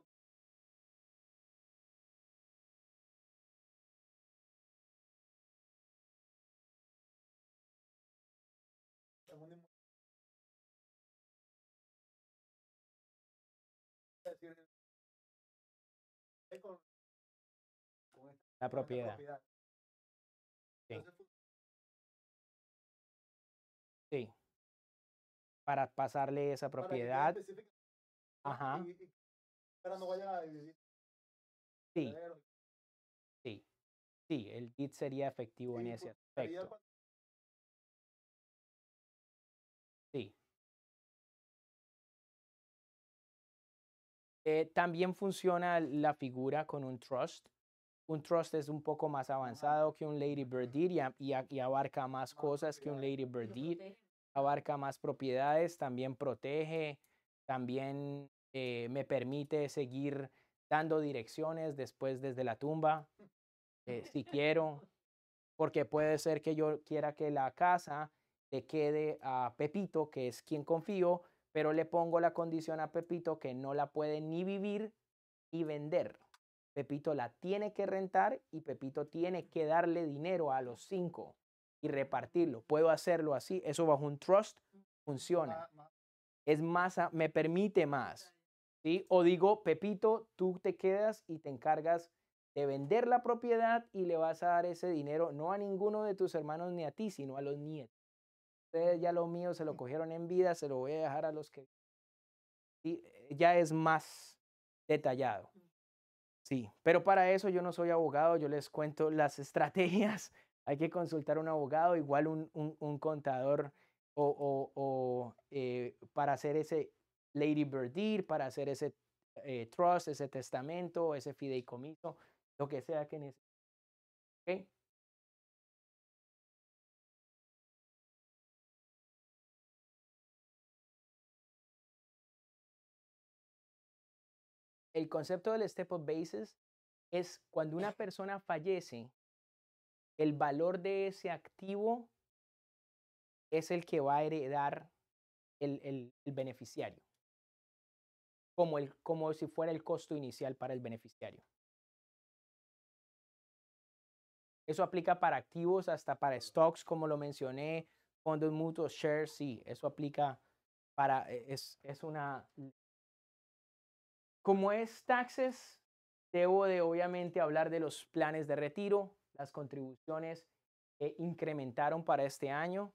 la propiedad. Sí. sí. Para pasarle esa propiedad. Ajá. Sí. Sí. Sí, el DIT sería efectivo en ese pues, aspecto. Eh, también funciona la figura con un trust. Un trust es un poco más avanzado que un Lady Bird y, abarca más cosas que un Lady Bird Abarca más propiedades, también protege, también eh, me permite seguir dando direcciones después desde la tumba, eh, (laughs) si quiero, porque puede ser que yo quiera que la casa le quede a Pepito, que es quien confío, pero le pongo la condición a Pepito que no la puede ni vivir y vender. Pepito la tiene que rentar y Pepito tiene que darle dinero a los cinco y repartirlo. Puedo hacerlo así, eso bajo un trust mm, funciona. Es más, ah, me permite más. ¿sí? O digo, Pepito, tú te quedas y te encargas de vender la propiedad y le vas a dar ese dinero no a ninguno de tus hermanos ni a ti, sino a los nietos ustedes ya lo mío se lo cogieron en vida, se lo voy a dejar a los que... Y eh, ya es más detallado. Sí, pero para eso yo no soy abogado, yo les cuento las estrategias. (laughs) Hay que consultar a un abogado, igual un, un, contador o, o, eh, para hacer ese Lady Birdir, para hacer ese eh, trust, ese testamento, ese fideicomiso, lo que sea que necesite. el concepto del step of basis es cuando una persona fallece, el valor de ese activo es el que va a heredar el, beneficiario, como, el, como si fuera el costo inicial para el beneficiario. Eso aplica para activos, hasta para stocks, como lo mencioné, fondos mutuos, shares, sí, eso aplica para, e, es una como es taxes, debo de obviamente hablar de los planes de retiro, las contribuciones que incrementaron para este año,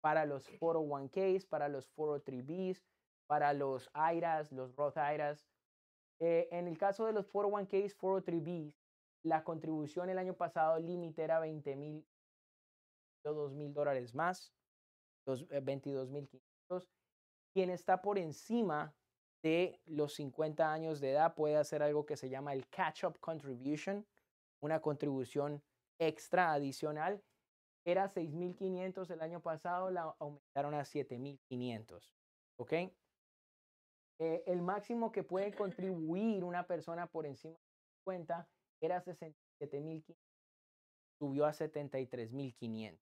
para los 401ks, para los 403bs, para los IRAs, los Roth IRAs. Eh, en el caso de los 401ks, 403bs, la contribución el año pasado límite era 20 mil mil dólares más, 22 eh, mil Quien está por encima de los 50 años de edad puede hacer algo que se llama el catch-up contribution, una contribución extra adicional. Era 6.500 el año pasado, la aumentaron a 7.500. ¿Ok? Eh, el máximo que puede contribuir una persona por encima de 50 era 67.500, subió a 73.500.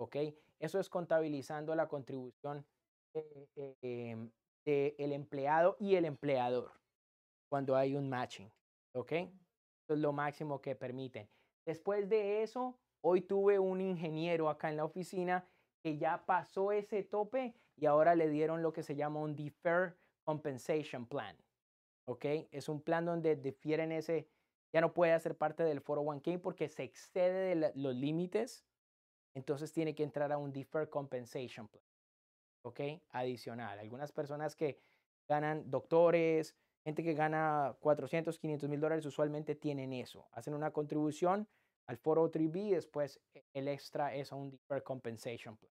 ¿Ok? Eso es contabilizando la contribución eh, eh, em, del empleado y el empleador cuando hay un matching. ¿Ok? Eso es lo máximo que permiten. Después de eso, hoy tuve un ingeniero acá en la oficina que ya pasó ese tope y ahora le dieron lo que se llama un Defer Compensation Plan. ¿Ok? Es un plan donde defieren ese, ya no puede hacer parte del 401k porque se excede de los límites. Entonces tiene que entrar a un Defer Compensation Plan. ¿ok? Adicional. Algunas personas que ganan doctores, gente que gana 400, 500 mil dólares, usualmente tienen eso. Hacen una contribución al 403B después e, el extra es a un Deferred Compensation Plan,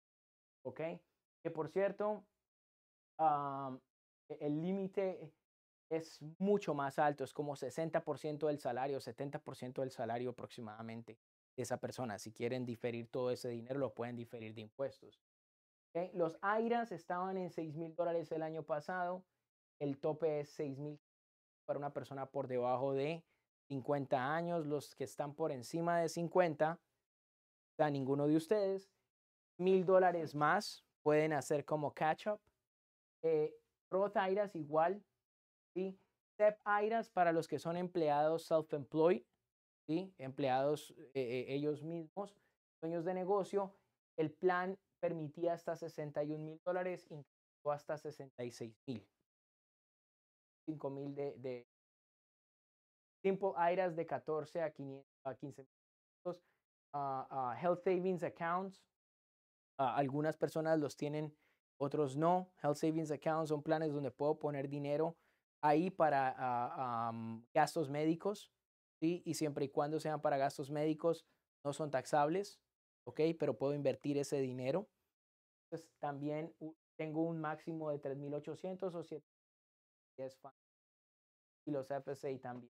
¿ok? Que por cierto, e, el límite es mucho más alto, es como 60% del salario, 70% del salario aproximadamente de esa persona. Si quieren diferir todo ese dinero, lo pueden diferir de impuestos. Los AIRAS estaban en 6 mil dólares el año pasado. El tope es 6 mil para una persona por debajo de 50 años. Los que están por encima de 50, o ninguno de ustedes, mil dólares más pueden hacer como catch up. Eh, Roth AIRAS igual. y SEP AIRAS para los que son empleados self-employed, empleados eh, eh, ellos mismos, dueños de negocio. El plan permitía hasta 61 mil dólares, incluso hasta 66 mil. 5 mil de, simple tiempo AIRAS de 14 a, a 15 mil. health Savings Accounts, algunas personas los tienen, otros no. Health Savings Accounts son planes donde puedo poner dinero ahí para gastos médicos, ¿sí? y siempre y cuando sean para gastos médicos, no son taxables. ¿ok? Pero puedo invertir ese dinero. Entonces, también tengo un máximo de 3.800 o 710 y los FSA también.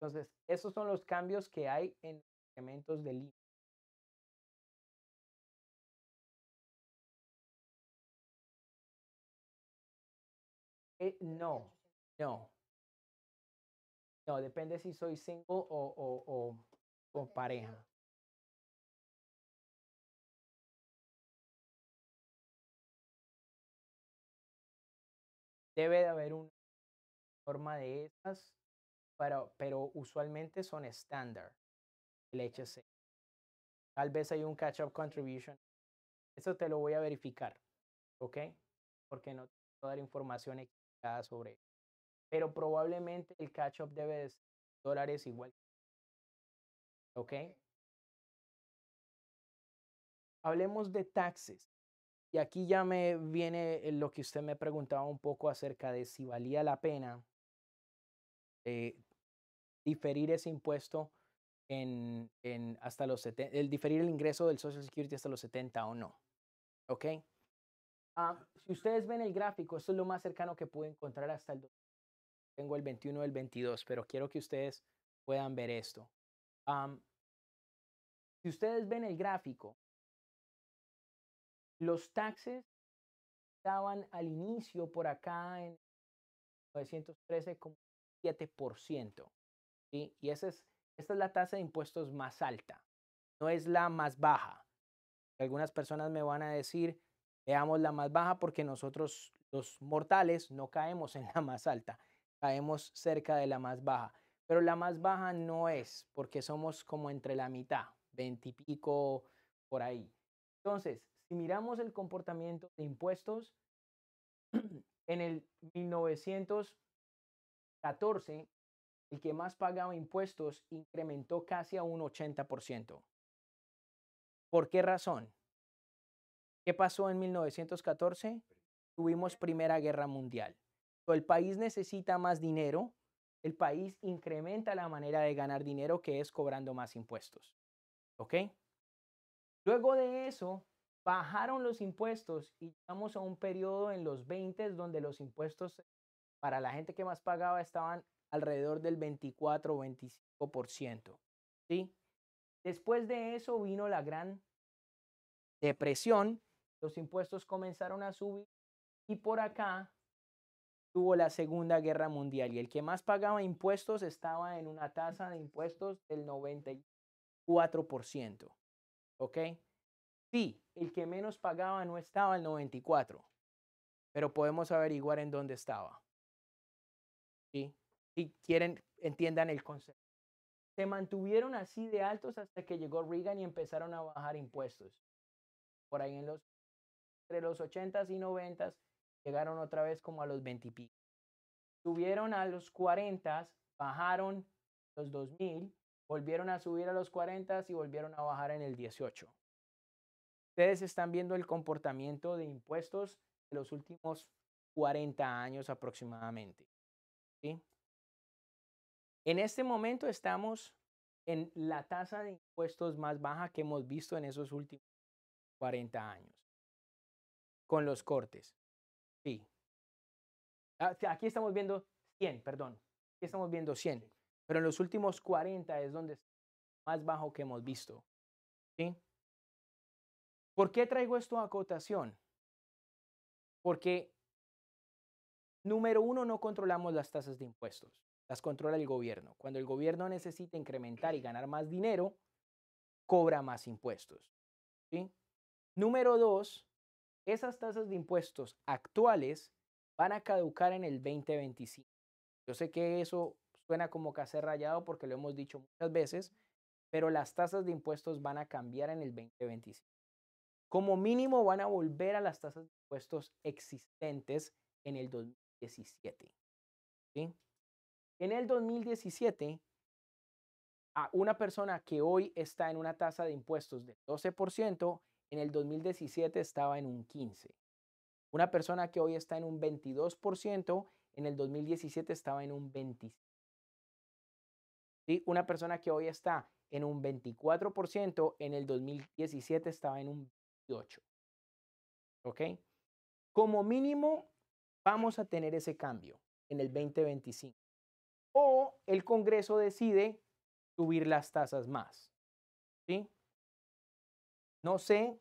Entonces, esos son los cambios que hay en los elementos del límite. Eh, no, no. No, depende si soy single o, o, o pareja. debe de haber una forma de esas, pero, pero usualmente son estándar el HC. Tal vez hay un catch-up contribution. Eso te lo voy a verificar, ¿ok? Porque no tengo puedo dar información equivocada sobre eso. Pero probablemente el catch-up debe de ser dólares igual. ¿Ok? Hablemos de taxes. Y aquí ya me viene eh, lo que usted me preguntaba un poco acerca de si valía la pena eh, diferir ese impuesto en, en hasta los el diferir el ingreso del Social Security hasta los 70 o no. ¿Ok? Ah. si ustedes ven el gráfico, esto es lo más cercano que pude encontrar hasta el... Tengo el 21 el 22, pero quiero que ustedes puedan ver esto. si ustedes ven el gráfico, los taxes estaban al inicio por acá en 913,7%. 7%. Y esa es, esta es la tasa de impuestos más alta, no es la más baja. Algunas personas me van a decir, veamos la más baja porque nosotros los mortales no caemos en la más alta, caemos cerca de la más baja. Pero la más baja no es porque somos como entre la mitad, 20 y pico por ahí. Entonces, si miramos el comportamiento de impuestos, (clears throat) en el 1914, el que más pagaba impuestos incrementó casi a un 80%. ¿Por qué razón? ¿Qué pasó en 1914? Tuvimos Primera Guerra Mundial. El país necesita más dinero, el país incrementa la manera de ganar dinero que es cobrando más impuestos. ¿Ok? Luego de eso, bajaron los impuestos y llegamos a un periodo en los 20 donde los impuestos para la gente que más pagaba estaban alrededor del 24 o 25%. ¿sí? Después de eso vino la gran depresión, los impuestos comenzaron a subir y por acá tuvo la Segunda Guerra Mundial y el que más pagaba impuestos estaba en una tasa de impuestos del 94%. ¿Ok? Sí, el que menos pagaba no estaba el 94, pero podemos averiguar en dónde estaba. Si quieren, entiendan el concepto. Se mantuvieron así de altos hasta que llegó Reagan y empezaron a bajar impuestos. Por ahí entre los 80 y 90 llegaron otra vez como a los 20 y pico. Subieron a los 40 bajaron los 2000, volvieron a subir a los 40 y volvieron a bajar en el 18. Ustedes están viendo el comportamiento de impuestos en los últimos 40 años aproximadamente. En este momento estamos en la tasa de impuestos más baja que hemos visto en esos últimos 40 años, con los cortes. Sí. Ah, aquí estamos viendo 100, perdón. Aquí estamos viendo 100, pero en los últimos 40 es donde es más bajo que hemos visto. ¿Sí? ¿Por qué traigo esto a acotación? Porque, número uno, no controlamos las tasas de impuestos, las controla el gobierno. Cuando el gobierno necesita incrementar y ganar más dinero, cobra más impuestos. Número dos, esas tasas de impuestos actuales van a caducar en el 2025. Yo sé que eso suena como hacer rayado porque lo hemos dicho muchas veces, pero las tasas de impuestos van a cambiar en el 2025 como mínimo van a volver a las tasas de impuestos existentes en el 2017. En el 2017, a una persona que hoy está en una tasa de impuestos del 12%, en el 2017 estaba en un 15%. Una persona que hoy está en un 22%, en el 2017 estaba en un 25%. Una persona que hoy está en un 24%, en el 2017 estaba en un ¿Ok? Como mínimo vamos a tener ese cambio en el 2025. O el Congreso decide subir las tasas más. ¿Sí? No sé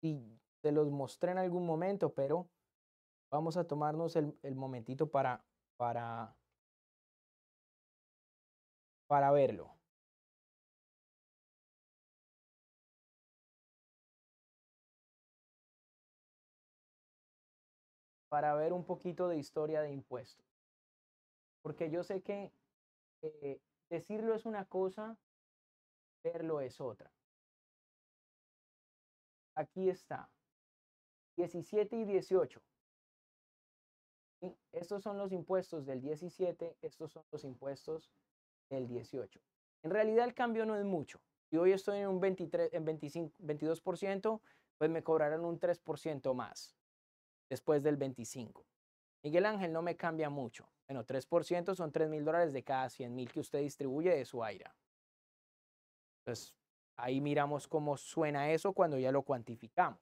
si se los mostré en algún momento, pero vamos a tomarnos el, el momentito para, para, para verlo. para ver un poquito de historia de impuestos. Porque yo sé que eh, decirlo es una cosa, verlo es otra. Aquí está. 17 y 18. Estos son los impuestos del 17, estos son los impuestos del 18. En realidad el cambio no es mucho. Si hoy estoy en un 23, en 25, 22%, pues me cobrarán un 3% más después del 25. Miguel Ángel no me cambia mucho. Bueno, 3% son 3 mil dólares de cada 100 mil que usted distribuye de su aire. Entonces, pues, ahí miramos cómo suena eso cuando ya lo cuantificamos.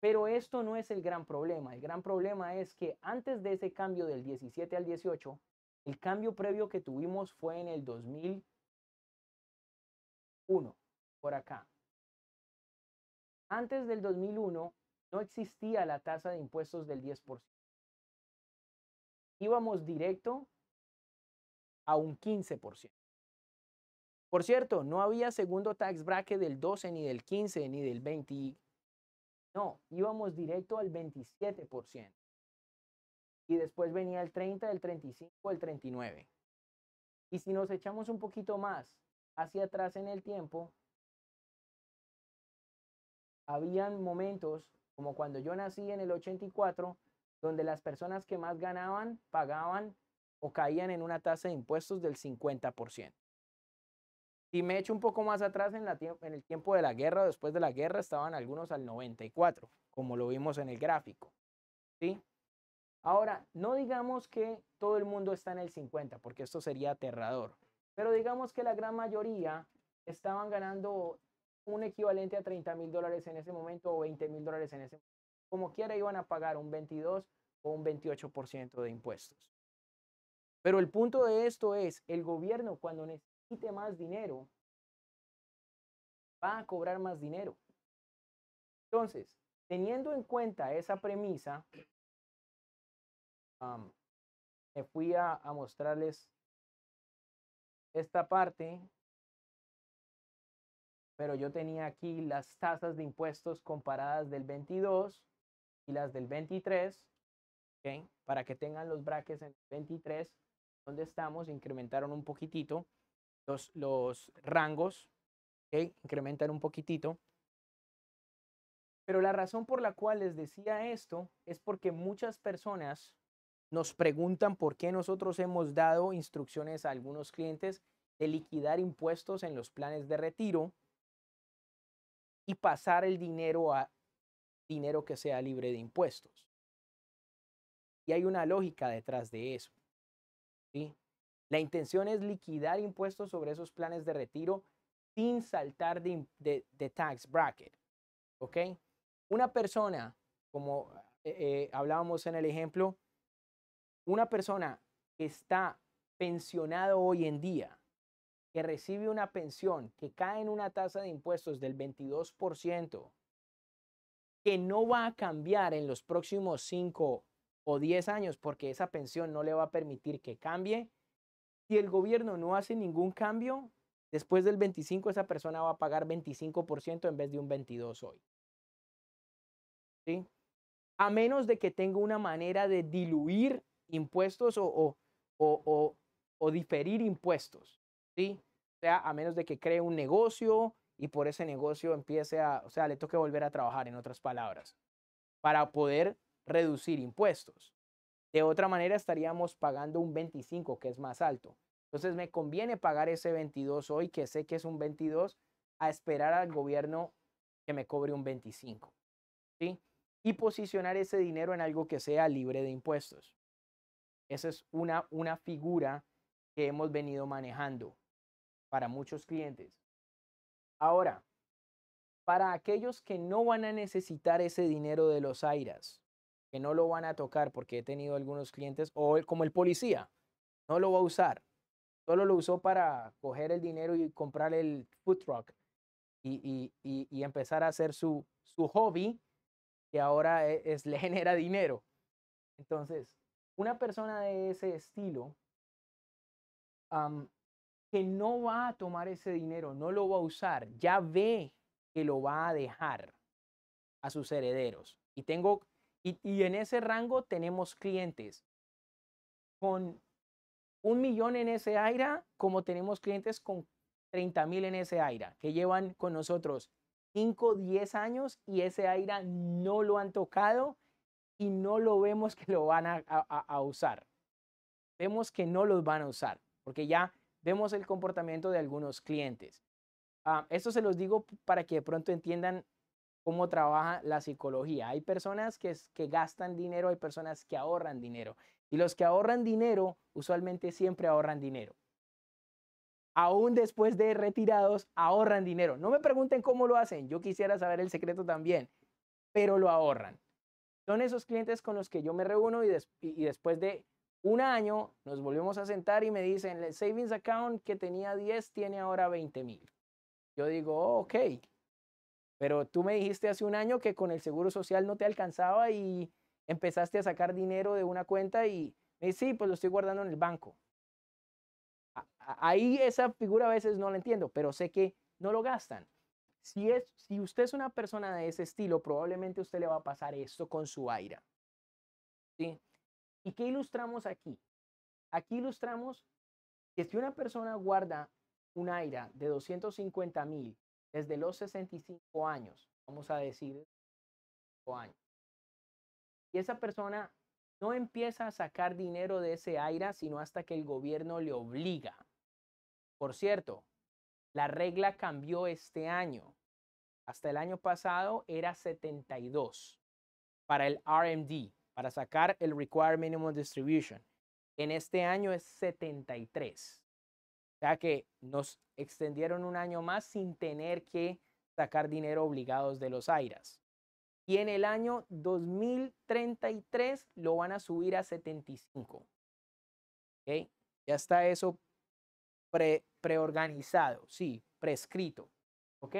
Pero esto no es el gran problema. El gran problema es que antes de ese cambio del 17 al 18, el cambio previo que tuvimos fue en el 2001, por acá. Antes del 2001, no existía la tasa de impuestos del 10%. Íbamos directo a un 15%. Por cierto, no había segundo tax bracket del 12, ni del 15, ni del 20. No, íbamos directo al 27%. Y después venía el 30, el 35, el 39. Y si nos echamos un poquito más hacia atrás en el tiempo, habían momentos como cuando yo nací en el 84, donde las personas que más ganaban pagaban o caían en una tasa de impuestos del 50%. Si me echo un poco más atrás en, en el tiempo de la guerra, después de la guerra estaban algunos al 94, como lo vimos en el gráfico. ¿sí? Ahora, no digamos que todo el mundo está en el 50, porque esto sería aterrador, pero digamos que la gran mayoría estaban ganando un equivalente a 30 mil dólares en ese momento o 20 mil dólares en ese momento. Como quiera, iban a pagar un 22 o un 28% de impuestos. Pero el punto de esto es, el gobierno cuando necesite más dinero, va a cobrar más dinero. Entonces, teniendo en cuenta esa premisa, me fui a mostrarles esta parte pero yo tenía aquí las tasas de impuestos comparadas del 22 y las del 23, para que tengan los brackets en el 23, donde estamos, incrementaron un poquitito los, los rangos, ¿okay? incrementan un poquitito. Pero la razón por la cual les decía esto es porque muchas personas nos preguntan por qué nosotros hemos dado instrucciones a algunos clientes de liquidar impuestos en los planes de retiro y pasar el dinero a dinero que sea libre de impuestos. Y hay una lógica detrás de eso. La intención es liquidar impuestos sobre esos planes de retiro sin saltar de, de, tax bracket. okay Una persona, como eh, eh, hablábamos en el ejemplo, una persona que está pensionado hoy en día que recibe una pensión que cae en una tasa de impuestos del 22%, que no va a cambiar en los próximos 5 o 10 años porque esa pensión no le va a permitir que cambie, si el gobierno no hace ningún cambio, después del 25 esa persona va a pagar 25% en vez de un 22 hoy. ¿Sí? A menos de que tenga una manera de diluir impuestos o, o diferir impuestos. O sea, a menos de que cree un negocio y por ese negocio empiece a, o sea, le toque volver a trabajar, en otras palabras, para poder reducir impuestos. De otra manera estaríamos pagando un 25, que es más alto. Entonces me conviene pagar ese 22 hoy, que sé que es un 22, a esperar al gobierno que me cobre un 25. ¿sí? Y posicionar ese dinero en algo que sea libre de impuestos. Esa es una figura que hemos venido manejando para muchos clientes. Ahora, para aquellos que no van a necesitar ese dinero de los AIRAS, que no lo van a tocar porque he tenido algunos clientes, o como el policía, no lo va a usar, solo lo usó para coger el dinero y comprar el food truck y, empezar a hacer su, su hobby que ahora e, es, (laughs) le genera dinero. Entonces, una persona de ese estilo que no va a tomar ese dinero, no lo va a usar, ya ve que lo va a dejar a sus herederos. Y tengo y, en ese rango tenemos clientes con un millón en ese aire, como tenemos clientes con 30 mil en ese aire, que llevan con nosotros 5, 10 años y ese aire no lo han tocado y no lo vemos que lo van a, a usar. Vemos que no los van a usar, porque ya vemos el comportamiento de algunos clientes. Ah, esto se los digo para que de pronto entiendan cómo trabaja la psicología. Hay personas que, gastan dinero, hay personas que ahorran dinero. Y los que ahorran dinero, usualmente siempre ahorran dinero. Aún después de retirados, ahorran dinero. No me pregunten cómo lo hacen, yo quisiera saber el secreto también, pero lo ahorran. Son esos clientes con los que yo me reúno y, y después de un año nos volvemos a sentar y me dicen, el savings account que tenía 10 tiene ahora 20 mil. Yo digo, oh, ok, pero tú me dijiste hace un año que con el seguro social no te alcanzaba y empezaste a sacar dinero de una cuenta y me dice, sí, pues lo estoy guardando en el banco. Ahí esa figura a veces no la entiendo, pero sé que no lo gastan. Si, es, si usted es una persona de ese estilo, probablemente usted le va a pasar esto con su aire. ¿Sí? ¿Y qué ilustramos aquí? Aquí ilustramos que si una persona guarda un AIRA de 250 mil desde los 65 años, vamos a decir, años, y esa persona no empieza a sacar dinero de ese AIRA sino hasta que el gobierno le obliga. Por cierto, la regla cambió este año. Hasta el año pasado era 72 para el RMD, para sacar el Required Minimum Distribution. En este año es 73. O sea que nos extendieron un año más sin tener que sacar dinero obligados de los AIRAS. Y en el año 2033 lo van a subir a 75. ¿Ok? Ya está eso pre, preorganizado, sí, prescrito. ¿Ok?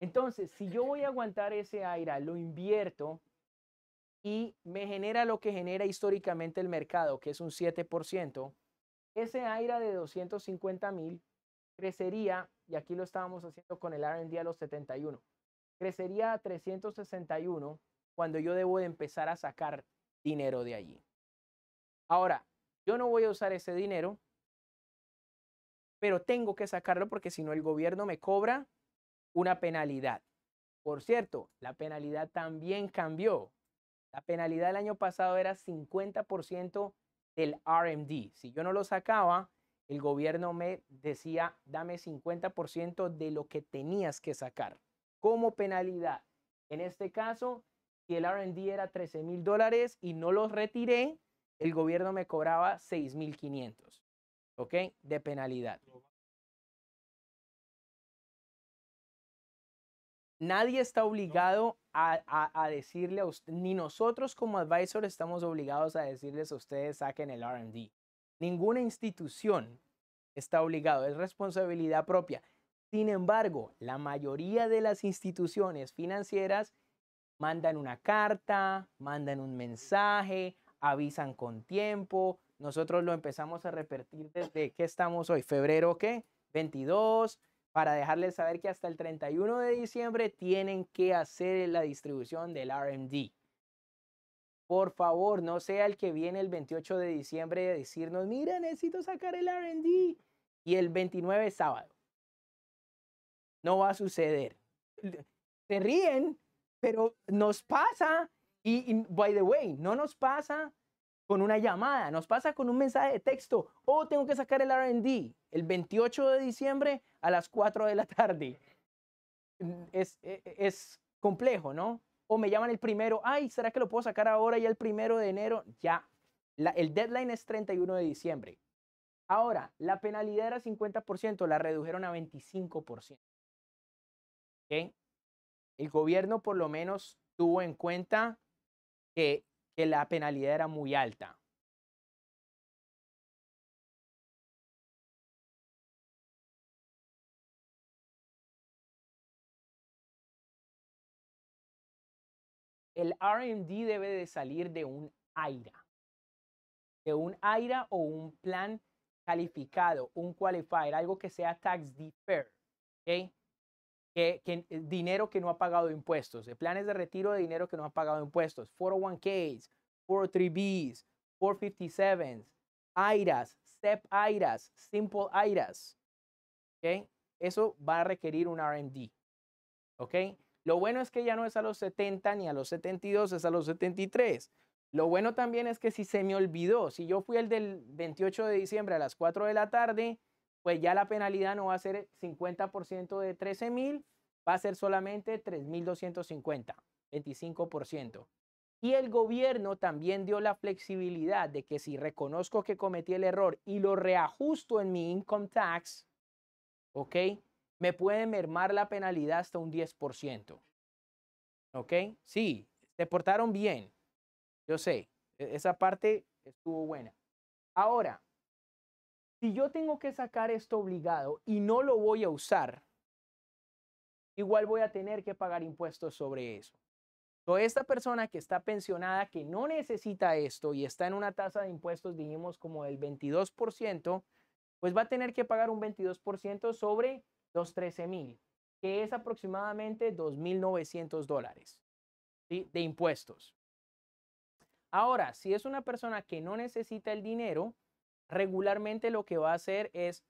Entonces, si yo voy a aguantar ese AIRA, lo invierto y me genera lo que genera históricamente el mercado, que es un 7%, ese aire de 250 mil crecería, y aquí lo estábamos haciendo con el RD a los 71, crecería a 361 cuando yo debo de empezar a sacar dinero de allí. Ahora, yo no voy a usar ese dinero, pero tengo que sacarlo porque si no el gobierno me cobra una penalidad. Por cierto, la penalidad también cambió. La penalidad del año pasado era 50% del RMD. Si yo no lo sacaba, el gobierno me decía, dame 50% de lo que tenías que sacar como penalidad. En este caso, si el RD era 13 mil dólares y no los retiré, el gobierno me cobraba 6.500, ¿ok? De penalidad. Nadie está obligado a, decirle a usted, ni nosotros como advisor estamos obligados a decirles a ustedes saquen el RD. Ninguna institución está obligado, es responsabilidad propia. Sin embargo, la mayoría de las instituciones financieras mandan una carta, mandan un mensaje, avisan con tiempo. Nosotros lo empezamos a repetir desde que estamos hoy, febrero qué? 22, para dejarles saber que hasta el 31 de diciembre tienen que hacer la distribución del RMD. Por favor, no sea el que viene el 28 de diciembre a decirnos, mira, necesito sacar el RD. Y el 29 es sábado. No va a suceder. Se ríen, pero nos pasa. y, by the way, no nos pasa con una llamada, nos pasa con un mensaje de texto, o oh, tengo que sacar el RD el 28 de diciembre a las 4 de la tarde. Es, e, e, es, complejo, ¿no? O me llaman el primero, ay, ¿será que lo puedo sacar ahora y el primero de enero? Ya, la, el deadline es 31 de diciembre. Ahora, la penalidad era 50%, la redujeron a 25%. ¿Okay? El gobierno por lo menos tuvo en cuenta que que la penalidad era muy alta. El RMD debe de salir de un AIRA, de un AIRA o un plan calificado, un qualifier, algo que sea tax deferred. ¿okay? que, eh, dinero que no ha pagado impuestos, eh, planes de retiro de dinero que no ha pagado impuestos, 401ks, 403bs, 457s, IRAs, SEP IRAs, Simple IRAs. ¿Okay? Eso va a requerir un RMD. ¿Ok? Lo bueno es que ya no es a los 70 ni a los 72, es a los 73. Lo bueno también es que si se me olvidó, si yo fui el del 28 de diciembre a las 4 de la tarde, pues ya la penalidad no va a ser 50% de $13,000, mil, va a ser solamente 3.250, 25%. Y el gobierno también dio la flexibilidad de que si reconozco que cometí el error y lo reajusto en mi income tax, ¿ok? Me puede mermar la penalidad hasta un 10%. ¿Ok? Sí, se portaron bien. Yo sé, e-, esa parte estuvo buena. Ahora, si yo tengo que sacar esto obligado y no lo voy a usar, igual voy a tener que pagar impuestos sobre eso. Entonces, esta persona que está pensionada, que no necesita esto y está en una tasa de impuestos, digamos, como del 22%, pues va a tener que pagar un 22% sobre los 13 mil, que es aproximadamente 2.900 dólares de impuestos. Ahora, si es una persona que no necesita el dinero, regularmente lo que va a hacer es,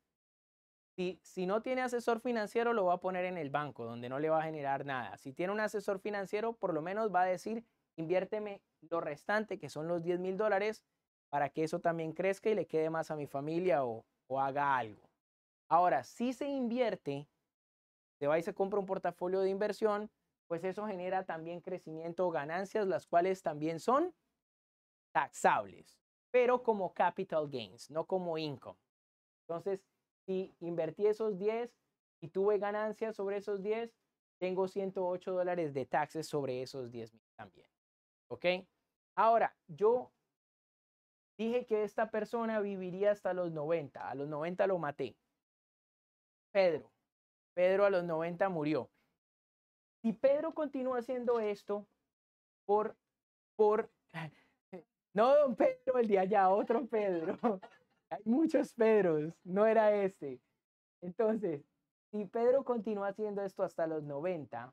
si, no tiene asesor financiero, lo va a poner en el banco, donde no le va a generar nada. Si tiene un asesor financiero, por lo menos va a decir, inviérteme lo restante, que son los 10 mil dólares, para que eso también crezca y le quede más a mi familia o, o haga algo. Ahora, si se invierte, se va y se compra un portafolio de inversión, pues eso genera también crecimiento o ganancias, las cuales también son taxables pero como capital gains, no como income. Entonces, si invertí esos 10 y tuve ganancias sobre esos 10, tengo 108 dólares de taxes sobre esos 10 mil también. ¿Ok? Ahora, yo dije que esta persona viviría hasta los 90. A los 90 lo maté. Pedro. Pedro a los 90 murió. Si Pedro continúa haciendo esto por, por, no, don Pedro, el día allá, otro Pedro. (laughs) Hay muchos Pedros, no era este. Entonces, si Pedro continúa haciendo esto hasta los 90,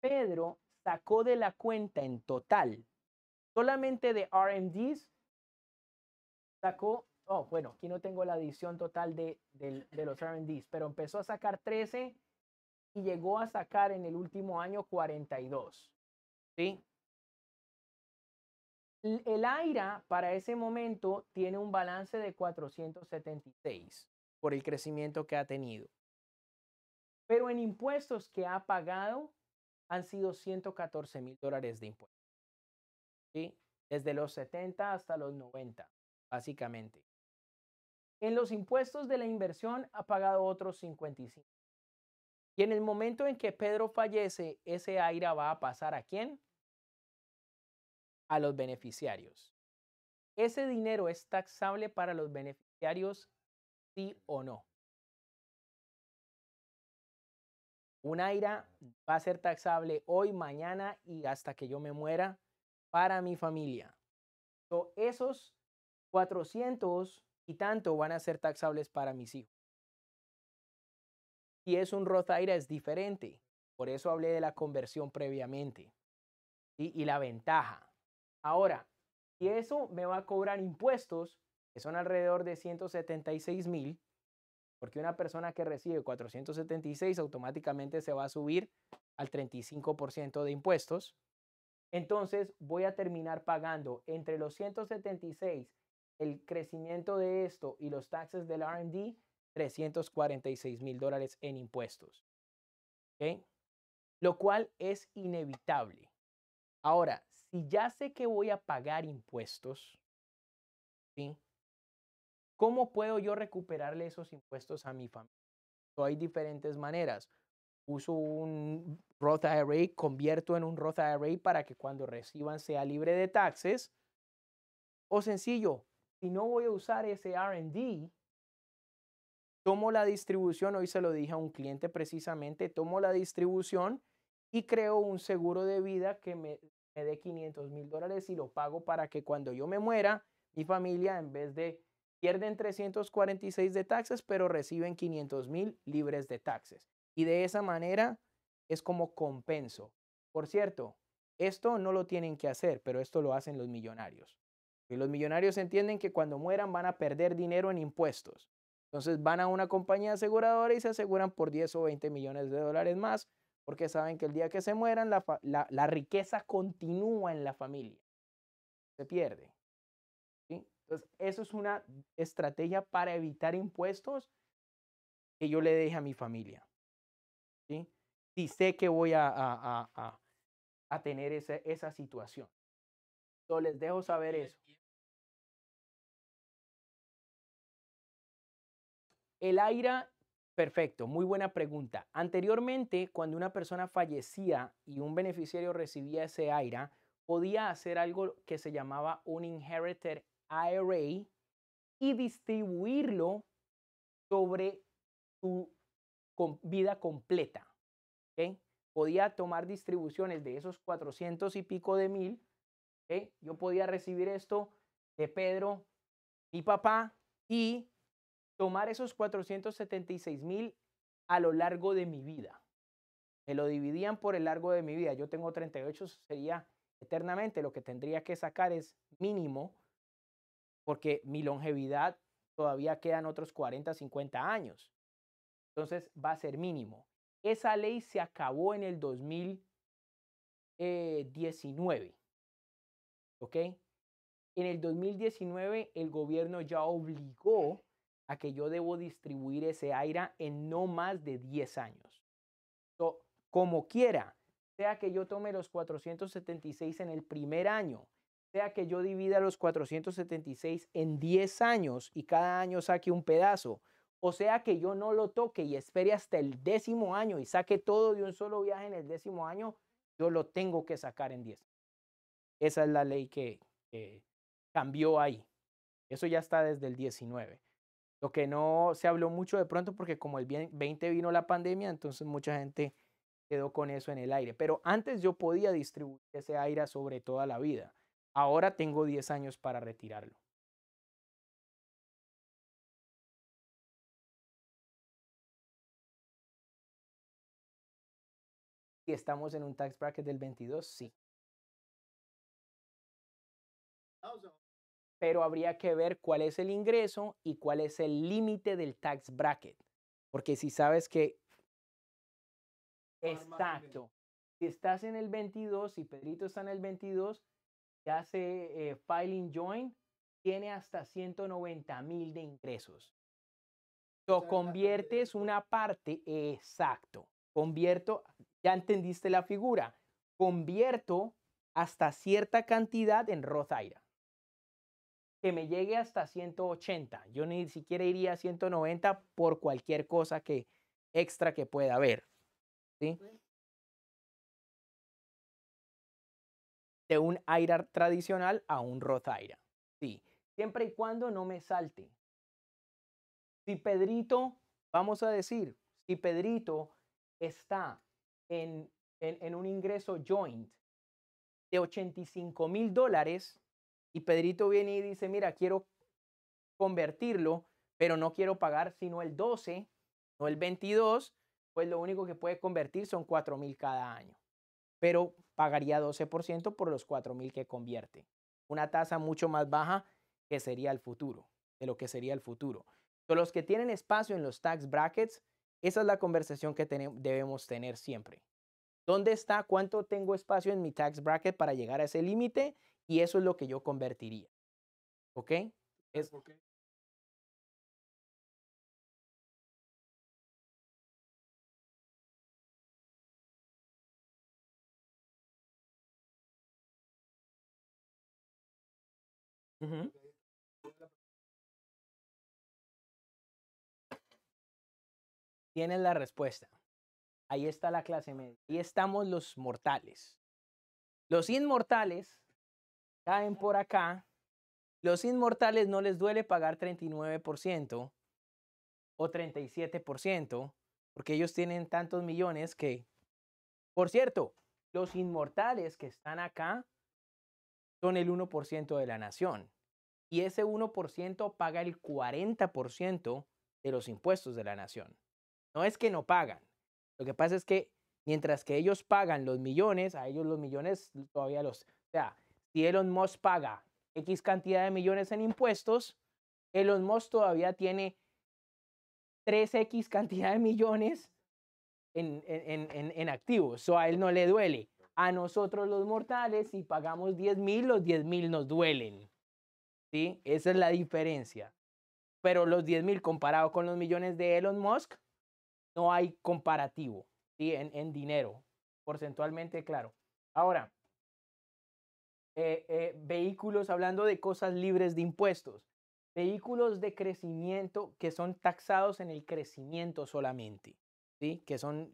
Pedro sacó de la cuenta en total, solamente de RMDs, sacó, oh, bueno, aquí no tengo la adición total de, de los RMDs, pero empezó a sacar 13 y llegó a sacar en el último año 42. ¿Sí? El AIRA para ese momento tiene un balance de 476 por el crecimiento que ha tenido. Pero en impuestos que ha pagado han sido 114 mil dólares de impuestos. Desde los 70 hasta los 90, básicamente. En los impuestos de la inversión ha pagado otros 55. Y en el momento en que Pedro fallece, ese AIRA va a pasar a quién? a los beneficiarios. ¿Ese dinero es taxable para los beneficiarios, sí o no? Un IRA va a ser taxable hoy, mañana y hasta que yo me muera para mi familia. esos 400 y tanto van a ser taxables para mis hijos. Si es un Roth IRA es diferente. Por eso hablé de la conversión previamente y la ventaja. Ahora, si eso me va a cobrar impuestos, que son alrededor de 176 mil, porque una persona que recibe 476 automáticamente se va a subir al 35% de impuestos, entonces voy a terminar pagando entre los 176, el crecimiento de esto y los taxes del RD, 346 mil dólares en impuestos. ¿Okay? Lo cual es inevitable. Ahora, si ya sé que voy a pagar impuestos, ¿sí? ¿cómo puedo yo recuperarle esos impuestos a mi familia? hay diferentes maneras. Uso un Roth IRA, convierto en un Roth IRA para que cuando reciban sea libre de taxes. O sencillo, si no voy a usar ese RD, tomo la distribución, hoy se lo dije a un cliente precisamente, tomo la distribución y creo un seguro de vida que me me dé 500 mil dólares y lo pago para que cuando yo me muera, mi familia en vez de pierden 346 de taxes, pero reciben 500 mil libres de taxes. Y de esa manera es como compenso. Por cierto, esto no lo tienen que hacer, pero esto lo hacen los millonarios. Y los millonarios entienden que cuando mueran van a perder dinero en impuestos. Entonces van a una compañía aseguradora y se aseguran por 10 o 20 millones de dólares más porque saben que el día que se mueran, la, la, riqueza continúa en la familia, se pierde. Entonces, eso es una estrategia para evitar impuestos que yo le deje a mi familia. Si sé que voy a, a, a, a tener esa, esa situación. yo les dejo saber eso. El aire... Perfecto, muy buena pregunta. Anteriormente, cuando una persona fallecía y un beneficiario recibía ese IRA, podía hacer algo que se llamaba un Inherited IRA y distribuirlo sobre su vida completa. Podía tomar distribuciones de esos 400 y pico de mil. Yo podía recibir esto de Pedro, mi papá, y tomar esos 476 mil a lo largo de mi vida. Me lo dividían por el largo de mi vida. Yo tengo 38, sería eternamente. Lo que tendría que sacar es mínimo, porque mi longevidad todavía quedan otros 40, 50 años. Entonces va a ser mínimo. Esa ley se acabó en el 2019. Eh, ¿Ok? En el 2019 el gobierno ya obligó a que yo debo distribuir ese aire en no más de 10 años. como quiera, sea que yo tome los 476 en el primer año, sea que yo divida los 476 en 10 años y cada año saque un pedazo, o sea que yo no lo toque y espere hasta el décimo año y saque todo de un solo viaje en el décimo año, yo lo tengo que sacar en 10. Esa es la ley que, que cambió ahí. Eso ya está desde el 19. Lo que no se habló mucho de pronto porque como el 20 vino la pandemia, entonces mucha gente quedó con eso en el aire. Pero antes yo podía distribuir ese aire sobre toda la vida. Ahora tengo 10 años para retirarlo. ¿Y estamos en un tax bracket del 22? Sí. pero habría que ver cuál es el ingreso y cuál es el límite del tax bracket. Porque si sabes que... Ah, exacto. Si estás en el 22, si Pedrito está en el 22, ya hace eh, filing join, tiene hasta 190 mil de ingresos. Lo conviertes una parte, exacto. Convierto, ya entendiste la figura, convierto hasta cierta cantidad en Roth IRA que me llegue hasta 180. Yo ni siquiera iría a 190 por cualquier cosa que extra que pueda haber. ¿sí? De un IRA tradicional a un Roth IRA. Sí, siempre y cuando no me salte. Si Pedrito, vamos a decir, si Pedrito está en un ingreso joint de 85 mil dólares, y Pedrito viene y dice, mira, quiero convertirlo, pero no quiero pagar sino el 12, no el 22, pues lo único que puede convertir son 4 mil cada año. Pero pagaría 12% por los 4 mil que convierte. Una tasa mucho más baja que sería el futuro, de lo que sería el futuro. Entonces, los que tienen espacio en los tax brackets, esa es la conversación que debemos tener siempre. ¿Dónde está? ¿Cuánto tengo espacio en mi tax bracket para llegar a ese límite? Y eso es lo que yo convertiría. ¿Ok? Es, okay. la respuesta. Ahí está la clase media. Ahí estamos los mortales. Los inmortales caen por acá. Los inmortales no les duele pagar 39% o 37%, porque ellos tienen tantos millones que... Por cierto, los inmortales que están acá son el 1% de la nación. Y ese 1% paga el 40% de los impuestos de la nación. No es que no pagan. Lo que pasa es que mientras que ellos pagan los millones, a ellos los millones todavía los si Elon Musk paga X cantidad de millones en impuestos, Elon Musk todavía tiene 3X cantidad de millones en, activos. O a él no le duele. A nosotros los mortales, si pagamos 10 mil, los 10 mil nos duelen. ¿Sí? Esa es la diferencia. Pero los 10 mil comparado con los millones de Elon Musk, no hay comparativo ¿sí? en dinero, porcentualmente, claro. Ahora, eh, eh, vehículos, hablando de cosas libres de impuestos, vehículos de crecimiento que son taxados en el crecimiento solamente, ¿sí? que son,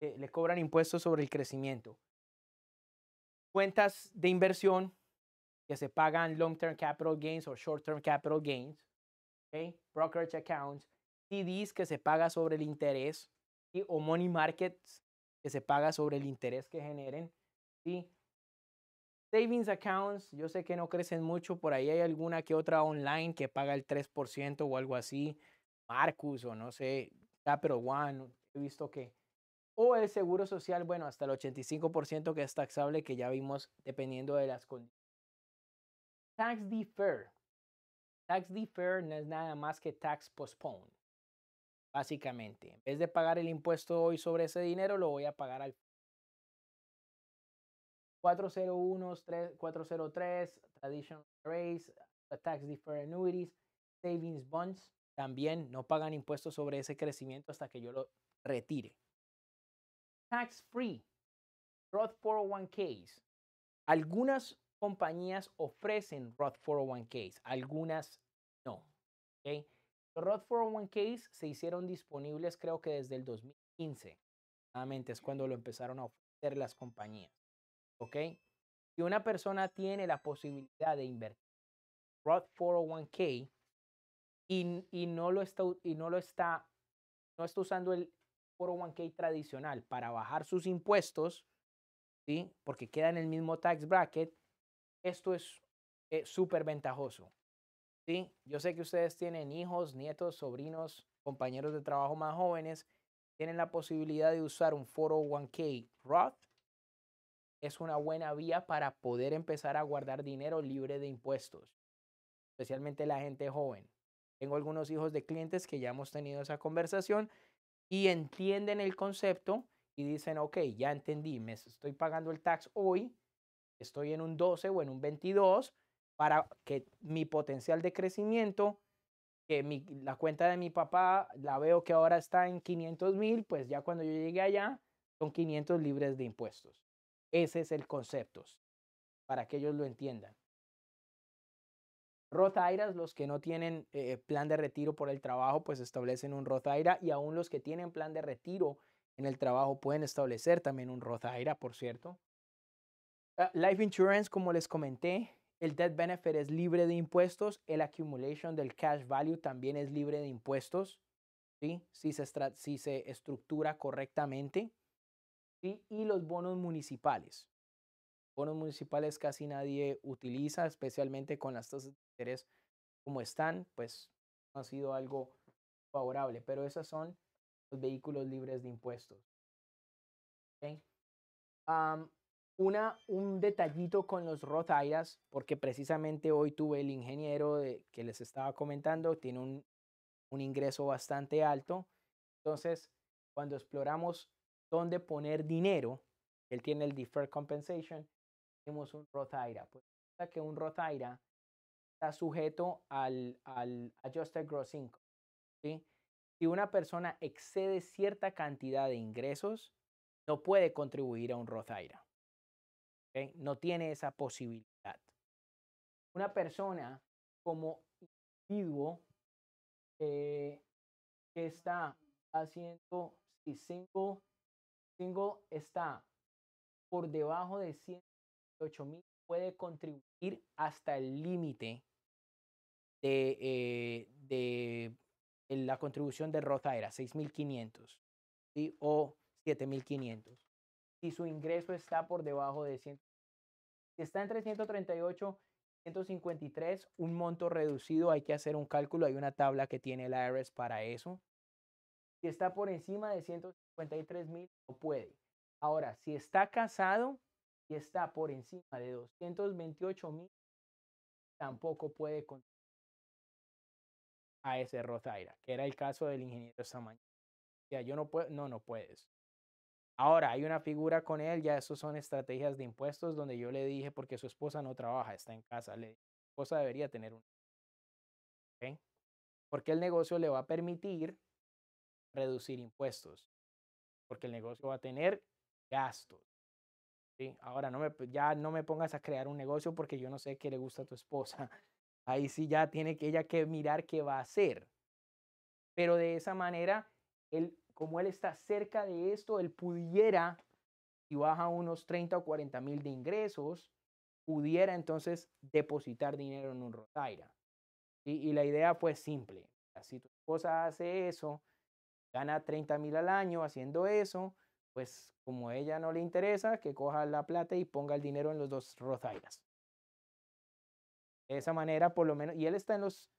eh, le cobran impuestos sobre el crecimiento. Cuentas de inversión que se pagan long-term capital gains o short-term capital gains, ¿okay? brokerage accounts, CDs que se paga sobre el interés ¿sí? o money markets que se paga sobre el interés que generen. ¿sí? Savings accounts, yo sé que no crecen mucho, por ahí hay alguna que otra online que paga el 3% o algo así, Marcus o no sé, pero One, he visto que. O el seguro social, bueno, hasta el 85% que es taxable, que ya vimos dependiendo de las condiciones. Tax defer. Tax defer no es nada más que tax postpone, básicamente. En vez de pagar el impuesto hoy sobre ese dinero, lo voy a pagar al 401, 3, 403, Traditional race, Tax Deferred Annuities, Savings Bonds, también no pagan impuestos sobre ese crecimiento hasta que yo lo retire. Tax Free, Roth 401ks. Algunas compañías ofrecen Roth 401ks, algunas no. ¿okay? Roth 401ks se hicieron disponibles creo que desde el 2015. es cuando lo empezaron a ofrecer las compañías. ¿ok? Si una persona tiene la posibilidad de invertir Roth 401k y, y, no lo está, no está, usando el 401k tradicional para bajar sus impuestos, ¿sí? Porque queda en el mismo tax bracket, esto es eh, súper ventajoso. ¿sí? Yo sé que ustedes tienen hijos, nietos, sobrinos, compañeros de trabajo más jóvenes, tienen la posibilidad de usar un 401k Roth es una buena vía para poder empezar a guardar dinero libre de impuestos, especialmente la gente joven. Tengo algunos hijos de clientes que ya hemos tenido esa conversación y entienden el concepto y dicen, ok, ya entendí, me estoy pagando el tax hoy, estoy en un 12 o en un 22 para que mi potencial de crecimiento, que la cuenta de mi papá la veo que ahora está en 500 mil, pues ya cuando yo llegué allá son 500 libres de impuestos. Ese es el concepto, para que ellos lo entiendan. Roth IRAs, los que no tienen eh, plan de retiro por el trabajo, pues establecen un Roth IRA y aún los que tienen plan de retiro en el trabajo pueden establecer también un Roth IRA, por cierto. Ah, life Insurance, como les comenté, el Death Benefit es libre de impuestos, el Accumulation del Cash Value también es libre de impuestos, ¿sí? si se estructura correctamente y los bonos municipales. Bonos municipales casi nadie utiliza, especialmente con las tasas de interés como están, pues no ha sido algo favorable, pero esos son los vehículos libres de impuestos. una, un detallito con los Roth porque precisamente hoy tuve el ingeniero que les estaba comentando, tiene un ingreso bastante alto. Entonces, cuando exploramos dónde poner dinero, él tiene el deferred compensation, tenemos un Roth IRA. Pues que un Roth IRA está sujeto al, al Adjusted Gross Income. Si una persona excede cierta cantidad de ingresos, no puede contribuir a un Roth IRA. No tiene esa posibilidad. Una persona como individuo eh, que está haciendo si single Single está por debajo de 108 mil, puede contribuir hasta el límite de, eh, de, la contribución de Roth era 6.500 o 7.500. Si su ingreso está por debajo de 100, si está entre 138 153, un monto reducido, hay que hacer un cálculo, hay una tabla que tiene el IRS para eso. Si está por encima de 100 53 mil, no puede. Ahora, si está casado y está por encima de 228 mil, tampoco puede contar a ese Rozaira, que era el caso del ingeniero esta mañana. O sea, yo no puedo, no, no puedes. Ahora, hay una figura con él, ya eso son estrategias de impuestos donde yo le dije, porque su esposa no trabaja, está en casa, le su esposa debería tener un... ¿OK? Porque el negocio le va a permitir reducir impuestos porque el negocio va a tener gastos. ¿sí? Ahora no me, pues, ya no me pongas a crear un negocio porque yo no sé qué le gusta a tu esposa. (laughs) Ahí sí ya tiene que ella que mirar qué va a hacer. Pero de esa manera, él, como él está cerca de esto, él pudiera, si baja unos 30 o 40 mil de ingresos, pudiera entonces depositar dinero en un Rotaira. y la idea fue simple. Si tu esposa hace eso, gana 30 mil al año haciendo eso, pues como a ella no le interesa, que coja la plata y ponga el dinero en los dos Rothairas. De esa manera, por lo menos, y él está en los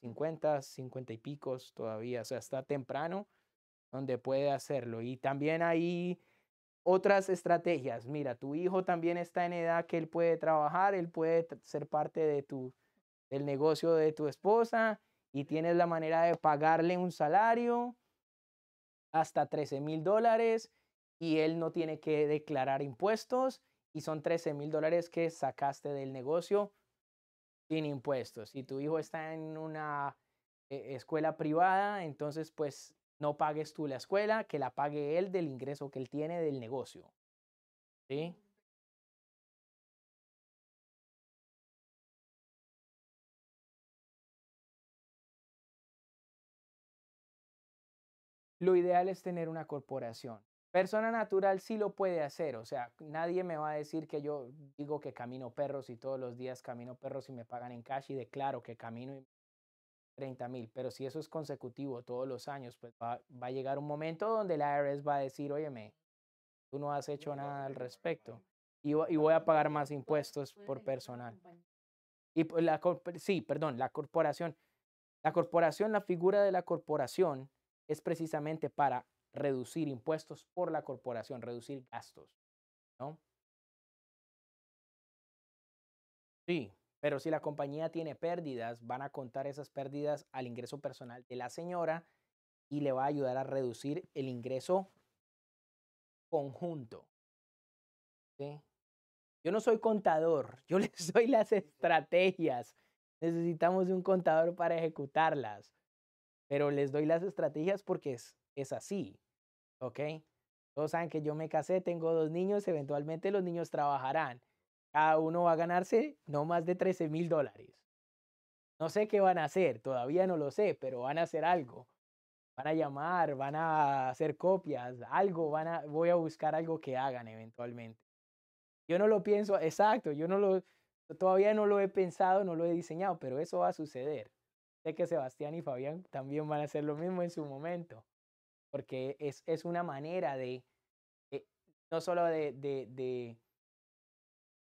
50, 50 y picos todavía, o sea, está temprano donde puede hacerlo. Y también hay otras estrategias. Mira, tu hijo también está en edad que él puede trabajar, él puede ser parte de tu, del negocio de tu esposa y tienes la manera de pagarle un salario hasta 13 mil dólares y él no tiene que declarar impuestos y son 13 mil dólares que sacaste del negocio sin impuestos. Si tu hijo está en una eh, escuela privada, entonces pues no pagues tú la escuela, que la pague él del ingreso que él tiene del negocio. ¿Sí? Lo ideal es tener una corporación. Persona natural sí lo puede hacer, o sea, nadie me va a decir que yo digo que camino perros y todos los días camino perros y me pagan en cash y declaro que camino y 30 mil, pero si eso es consecutivo todos los años, pues va, va, a llegar un momento donde la IRS va a decir, óyeme, tú no has hecho nada al respecto y, voy a pagar más impuestos por personal. Y pues la, sí, perdón, la corporación, la corporación, la figura de la corporación es precisamente para reducir impuestos por la corporación, reducir gastos, ¿no? Sí, pero si la compañía tiene pérdidas, van a contar esas pérdidas al ingreso personal de la señora y le va a ayudar a reducir el ingreso conjunto. ¿sí? Yo no soy contador, yo (laughs) les doy las estrategias. Necesitamos un contador para ejecutarlas pero les doy las estrategias porque es, así, ¿ok? Todos saben que yo me casé, tengo dos niños, eventualmente los niños trabajarán. Cada uno va a ganarse no más de 13 mil dólares. No sé qué van a hacer, todavía no lo sé, pero van a hacer algo. Van a llamar, van a hacer copias, algo, van a, voy a buscar algo que hagan eventualmente. Yo no lo pienso, exacto, yo no lo, todavía no lo he pensado, no lo he diseñado, pero eso va a suceder. Sé que Sebastián y Fabián también van a hacer lo mismo en su momento, porque es, una manera de, eh, no solo de, de,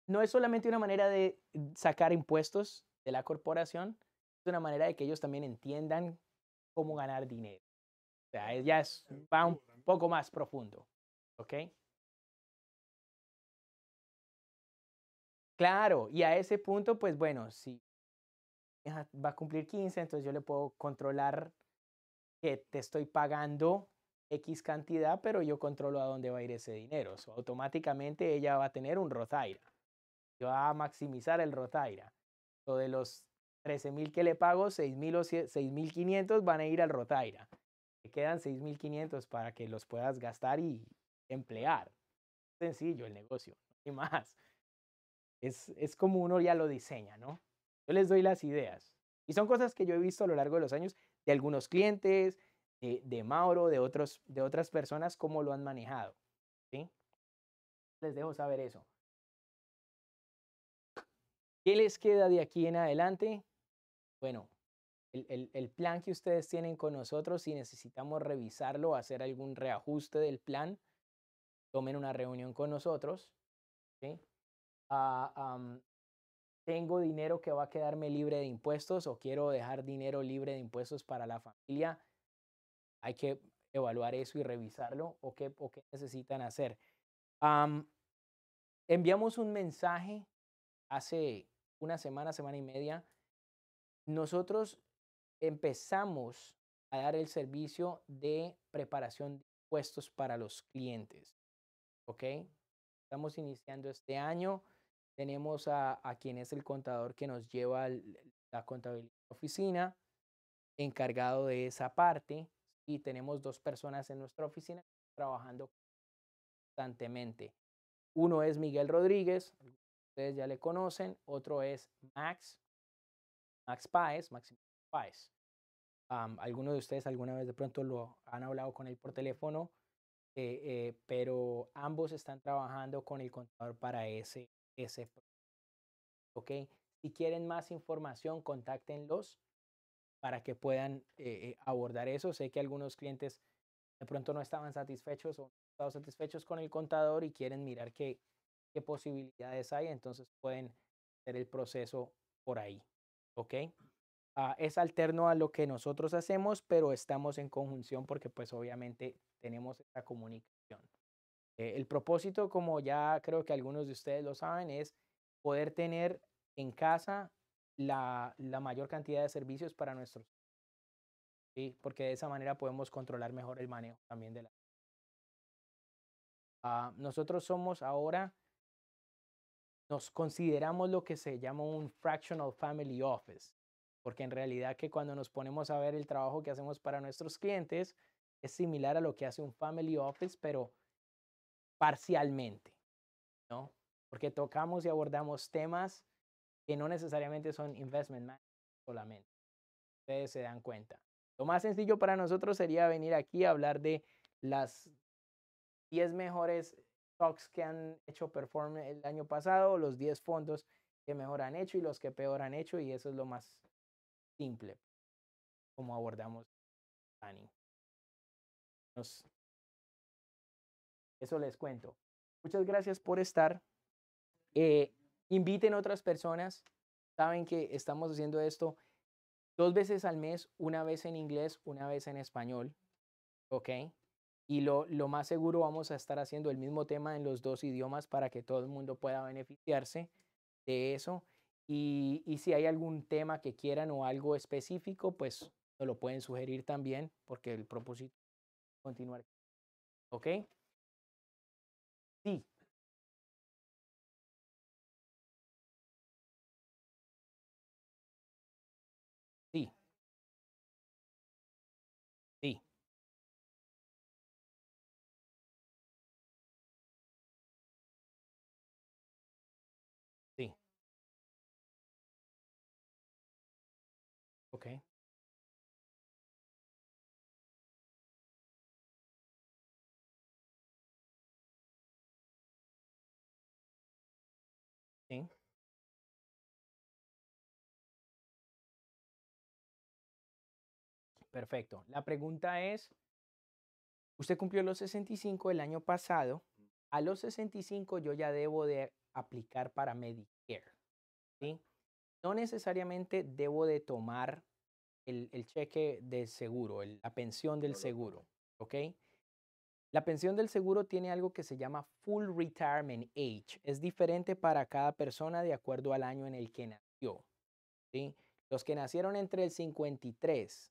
no es solamente una manera de sacar impuestos de la corporación, es una manera de que ellos también entiendan cómo ganar dinero. O sea, ya es, va un poco más profundo, ¿ok? Claro, y a ese punto, pues bueno, sí va a cumplir 15, entonces yo le puedo controlar que te estoy pagando X cantidad, pero yo controlo a dónde va a ir ese dinero. automáticamente ella va a tener un Rotaira. Va a maximizar el Rotaira. de los mil que le pago, 6.000 o 6.500 van a ir al Rotaira. Te quedan 6.500 para que los puedas gastar y emplear. Sencillo el negocio, hay más. Es, es como uno ya lo diseña, ¿no? Yo les doy las ideas. Y son cosas que yo he visto a lo largo de los años de algunos clientes, eh, de, Mauro, de, otros, de otras personas, cómo lo han manejado. ¿sí? Les dejo saber eso. ¿Qué les queda de aquí en adelante? Bueno, el, plan que ustedes tienen con nosotros, si necesitamos revisarlo, hacer algún reajuste del plan, tomen una reunión con nosotros. ¿sí? Ah, tengo dinero que va a quedarme libre de impuestos o quiero dejar dinero libre de impuestos para la familia, hay que evaluar eso y revisarlo o qué, qué necesitan hacer. enviamos un mensaje hace una semana, semana y media. Nosotros empezamos a dar el servicio de preparación de impuestos para los clientes. ¿Ok? Estamos iniciando este año. Tenemos a, quien es el contador que nos lleva la contabilidad de oficina, encargado de esa parte. Y tenemos dos personas en nuestra oficina trabajando constantemente. Uno es Miguel Rodríguez, ustedes ya le conocen. Otro es Max, Max Páez, algunos de ustedes alguna vez de pronto lo han hablado con él por teléfono, eh, eh, pero ambos están trabajando con el contador para ese ese proceso. ¿Ok? Si quieren más información, contáctenlos para que puedan eh, eh, abordar eso. Sé que algunos clientes de pronto no estaban satisfechos o no estaban satisfechos con el contador y quieren mirar qué, posibilidades hay, entonces pueden hacer el proceso por ahí. ¿Ok? Ah, es alterno a lo que nosotros hacemos, pero estamos en conjunción porque pues obviamente tenemos esta comunicación eh, el propósito, como ya creo que algunos de ustedes lo saben, es poder tener en casa la, mayor cantidad de servicios para nuestros. ¿sí? Porque de esa manera podemos controlar mejor el manejo también de la. Ah, nosotros somos ahora, nos consideramos lo que se llama un fractional family office, porque en realidad que cuando nos ponemos a ver el trabajo que hacemos para nuestros clientes es similar a lo que hace un family office, pero parcialmente, ¿no? Porque tocamos y abordamos temas que no necesariamente son investment management solamente. Ustedes se dan cuenta. Lo más sencillo para nosotros sería venir aquí a hablar de las 10 mejores stocks que han hecho perform el año pasado, los 10 fondos que mejor han hecho y los que peor han hecho, y eso es lo más simple como abordamos planning. Nos eso les cuento. Muchas gracias por estar. Eh, inviten otras personas. Saben que estamos haciendo esto dos veces al mes, una vez en inglés, una vez en español. ¿Ok? Y lo, lo más seguro vamos a estar haciendo el mismo tema en los dos idiomas para que todo el mundo pueda beneficiarse de eso. Y, y si hay algún tema que quieran o algo específico, pues nos lo pueden sugerir también, porque el propósito es continuar. ¿Ok? T. Perfecto. La pregunta es, usted cumplió los 65 el año pasado. A los 65 yo ya debo de aplicar para Medicare. ¿sí? No necesariamente debo de tomar el, cheque de seguro, la pensión del seguro. ¿Ok? La pensión del seguro tiene algo que se llama Full Retirement Age. Es diferente para cada persona de acuerdo al año en el que nació. ¿sí? Los que nacieron entre el 53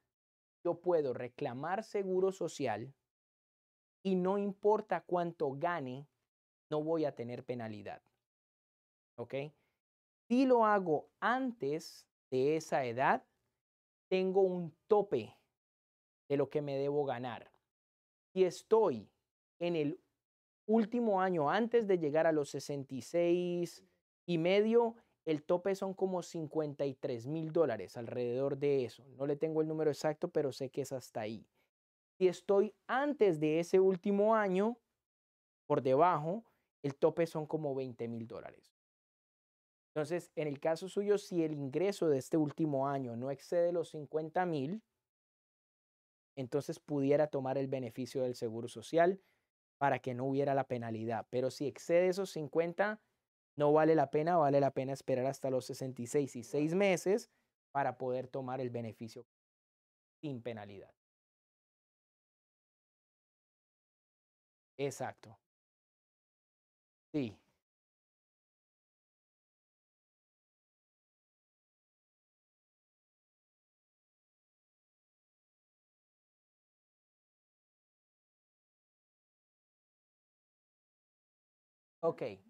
yo puedo reclamar seguro social y no importa cuánto gane, no voy a tener penalidad. ¿Ok? Si lo hago antes de esa edad, tengo un tope de lo que me debo ganar. Si estoy en el último año antes de llegar a los 66 y medio, el tope son como 53 mil dólares, alrededor de eso. No le tengo el número exacto, pero sé que es hasta ahí. Si estoy antes de ese último año, por debajo, el tope son como 20 mil dólares. Entonces, en el caso suyo, si el ingreso de este último año no excede los 50 mil, entonces pudiera tomar el beneficio del seguro social para que no hubiera la penalidad. Pero si excede esos 50, no vale la pena, vale la pena esperar hasta los 66 y 6 meses para poder tomar el beneficio sin penalidad. Exacto. Sí. Okay.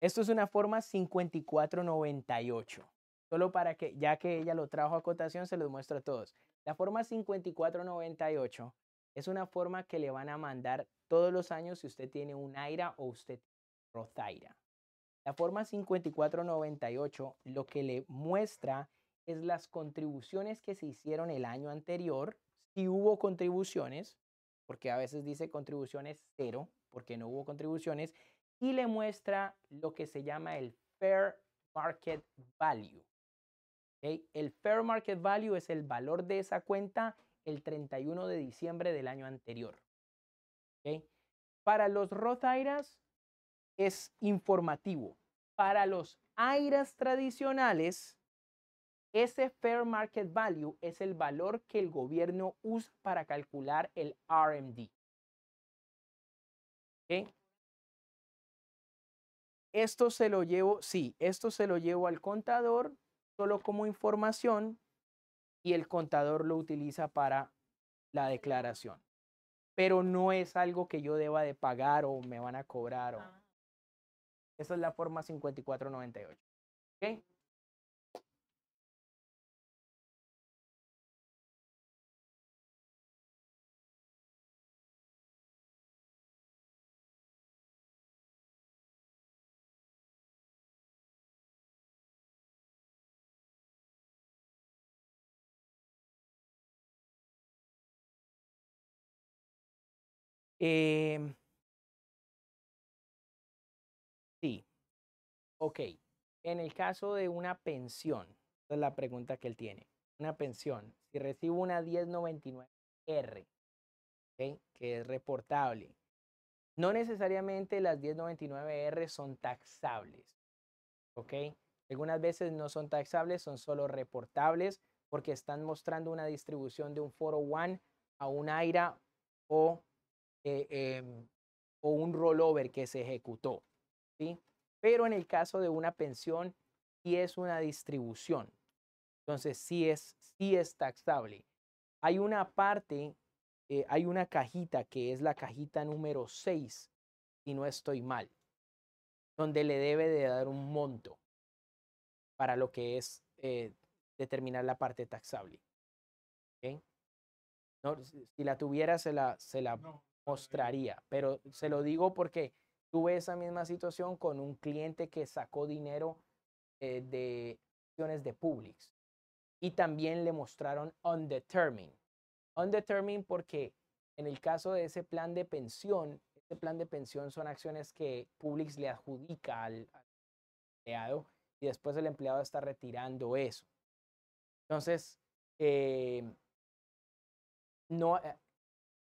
Esto es una forma 5498. Solo para que, ya que ella lo trajo a cotación, se los muestro a todos. La forma 5498 es una forma que le van a mandar todos los años si usted tiene un AIRA o usted tiene Rozaira. La forma 5498 lo que le muestra es las contribuciones que se hicieron el año anterior, si hubo contribuciones, porque a veces dice contribuciones cero, porque no hubo contribuciones, y le muestra lo que se llama el fair market value. El fair market value es el valor de esa cuenta el 31 de diciembre del año anterior. Para los Roth IRAs es informativo. Para los IRAs tradicionales, ese fair market value es el valor que el gobierno usa para calcular el RMD. Esto se lo llevo, sí, esto se lo llevo al contador solo como información y el contador lo utiliza para la declaración. Pero no es algo que yo deba de pagar o me van a cobrar. O... Ah. Esa es la forma 5498. ¿Okay? Em, sí. Ok. En el caso de una pensión, esta es la pregunta que él tiene. Una pensión. Si recibo una 1099R, ¿okay? que es reportable, no necesariamente las 1099R son taxables. ¿Ok? Algunas veces no son taxables, son solo reportables porque están mostrando una distribución de un 401 a un IRA o eh, em, o un rollover que se ejecutó. ¿sí? Pero en el caso de una pensión, sí es una distribución. Entonces, sí es, sí es taxable. Hay una parte, eh, hay una cajita que es la cajita número 6, si no estoy mal, donde le debe de dar un monto para lo que es eh, determinar la parte taxable. ¿Okay? No, si la tuviera, se la, se la, mostraría, pero se lo digo porque tuve esa misma situación con un cliente que sacó dinero eh, de acciones de Publix y también le mostraron undetermined. Undetermined porque en el caso de ese plan de pensión, ese plan de pensión son acciones que Publix le adjudica al, empleado y después el empleado está retirando eso. Entonces, em, no, eh,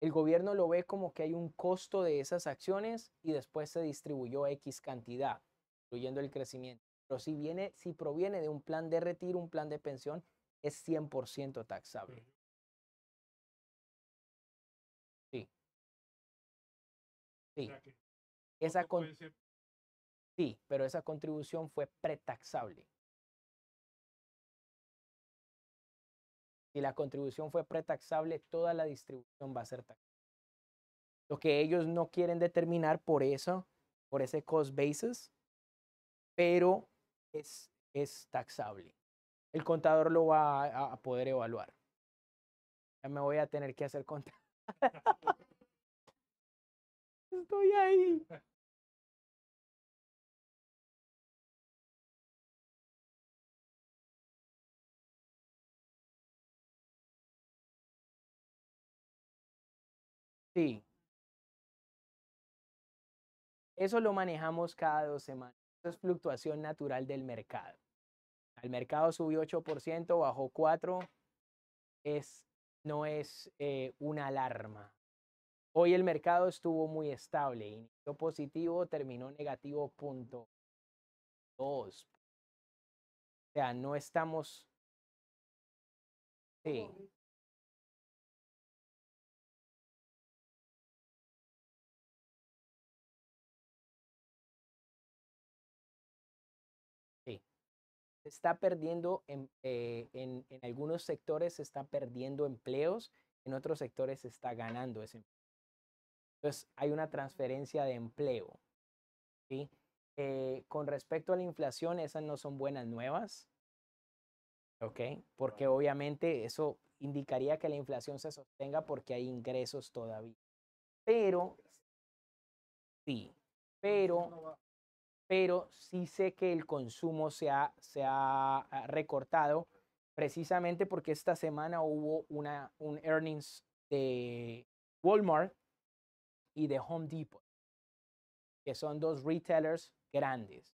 el gobierno lo ve como que hay un costo de esas acciones y después se distribuyó X cantidad, incluyendo el crecimiento. Pero si, viene, si proviene de un plan de retiro, un plan de pensión, es 100% taxable. Sí. Sí. Esa Sí, pero esa contribución fue pretaxable. la contribución fue pretaxable, toda la distribución va a ser taxable. Lo que ellos no quieren determinar por eso, por ese cost basis, pero es, es taxable. El contador lo va a, poder evaluar. Ya me voy a tener que hacer contar. (laughs) Estoy ahí. Sí. Eso lo manejamos cada dos semanas. Eso es fluctuación natural del mercado. El mercado subió 8%, bajó 4%. Es, no es eh, una alarma. Hoy el mercado estuvo muy estable. Inició positivo, terminó negativo, punto. Dos. O sea, no estamos... Sí. está perdiendo, en, eh, en, en, algunos sectores se está perdiendo empleos, en otros sectores está ganando ese empleo. Entonces, hay una transferencia de empleo. ¿sí? Eh, con respecto a la inflación, esas no son buenas nuevas, ¿ok? Porque obviamente eso indicaría que la inflación se sostenga porque hay ingresos todavía. Pero, sí, pero pero sí sé que el consumo se ha, se ha ah, recortado precisamente porque esta semana hubo una, un earnings de Walmart y de Home Depot, que son dos retailers grandes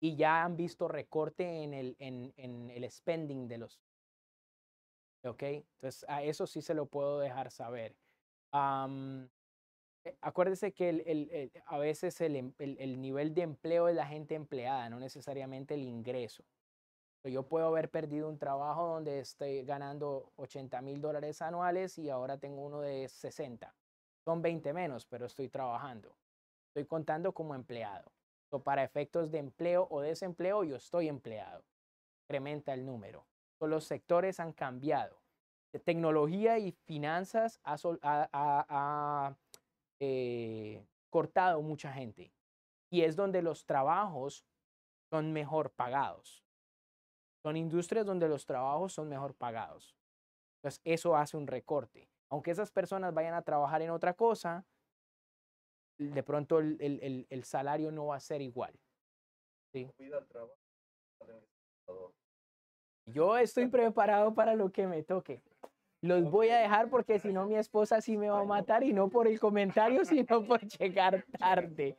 y ya han visto recorte en el, en, en el spending de los... ¿Ok? Entonces, a eso sí se lo puedo dejar saber. Eh, acuérdese que a veces em, el, nivel de empleo es la gente empleada, no necesariamente el ingreso. Yo puedo haber perdido un trabajo donde estoy ganando 80 mil dólares anuales y ahora tengo uno de 60. Son 20 menos, pero estoy trabajando. Estoy contando como empleado. para efectos de empleo o desempleo, yo estoy empleado. Incrementa el número. los sectores han cambiado. tecnología y finanzas han eh, cortado mucha gente y es donde los trabajos son mejor pagados. Son industrias donde los trabajos son mejor pagados. Entonces eso hace un recorte. Aunque esas personas vayan a trabajar en otra cosa, de pronto el, salario no va a ser igual. ¿sí? Yo estoy preparado para lo que me toque. Los voy a dejar porque si no mi esposa sí me va a matar y no por el comentario, sino por (laughs) llegar tarde.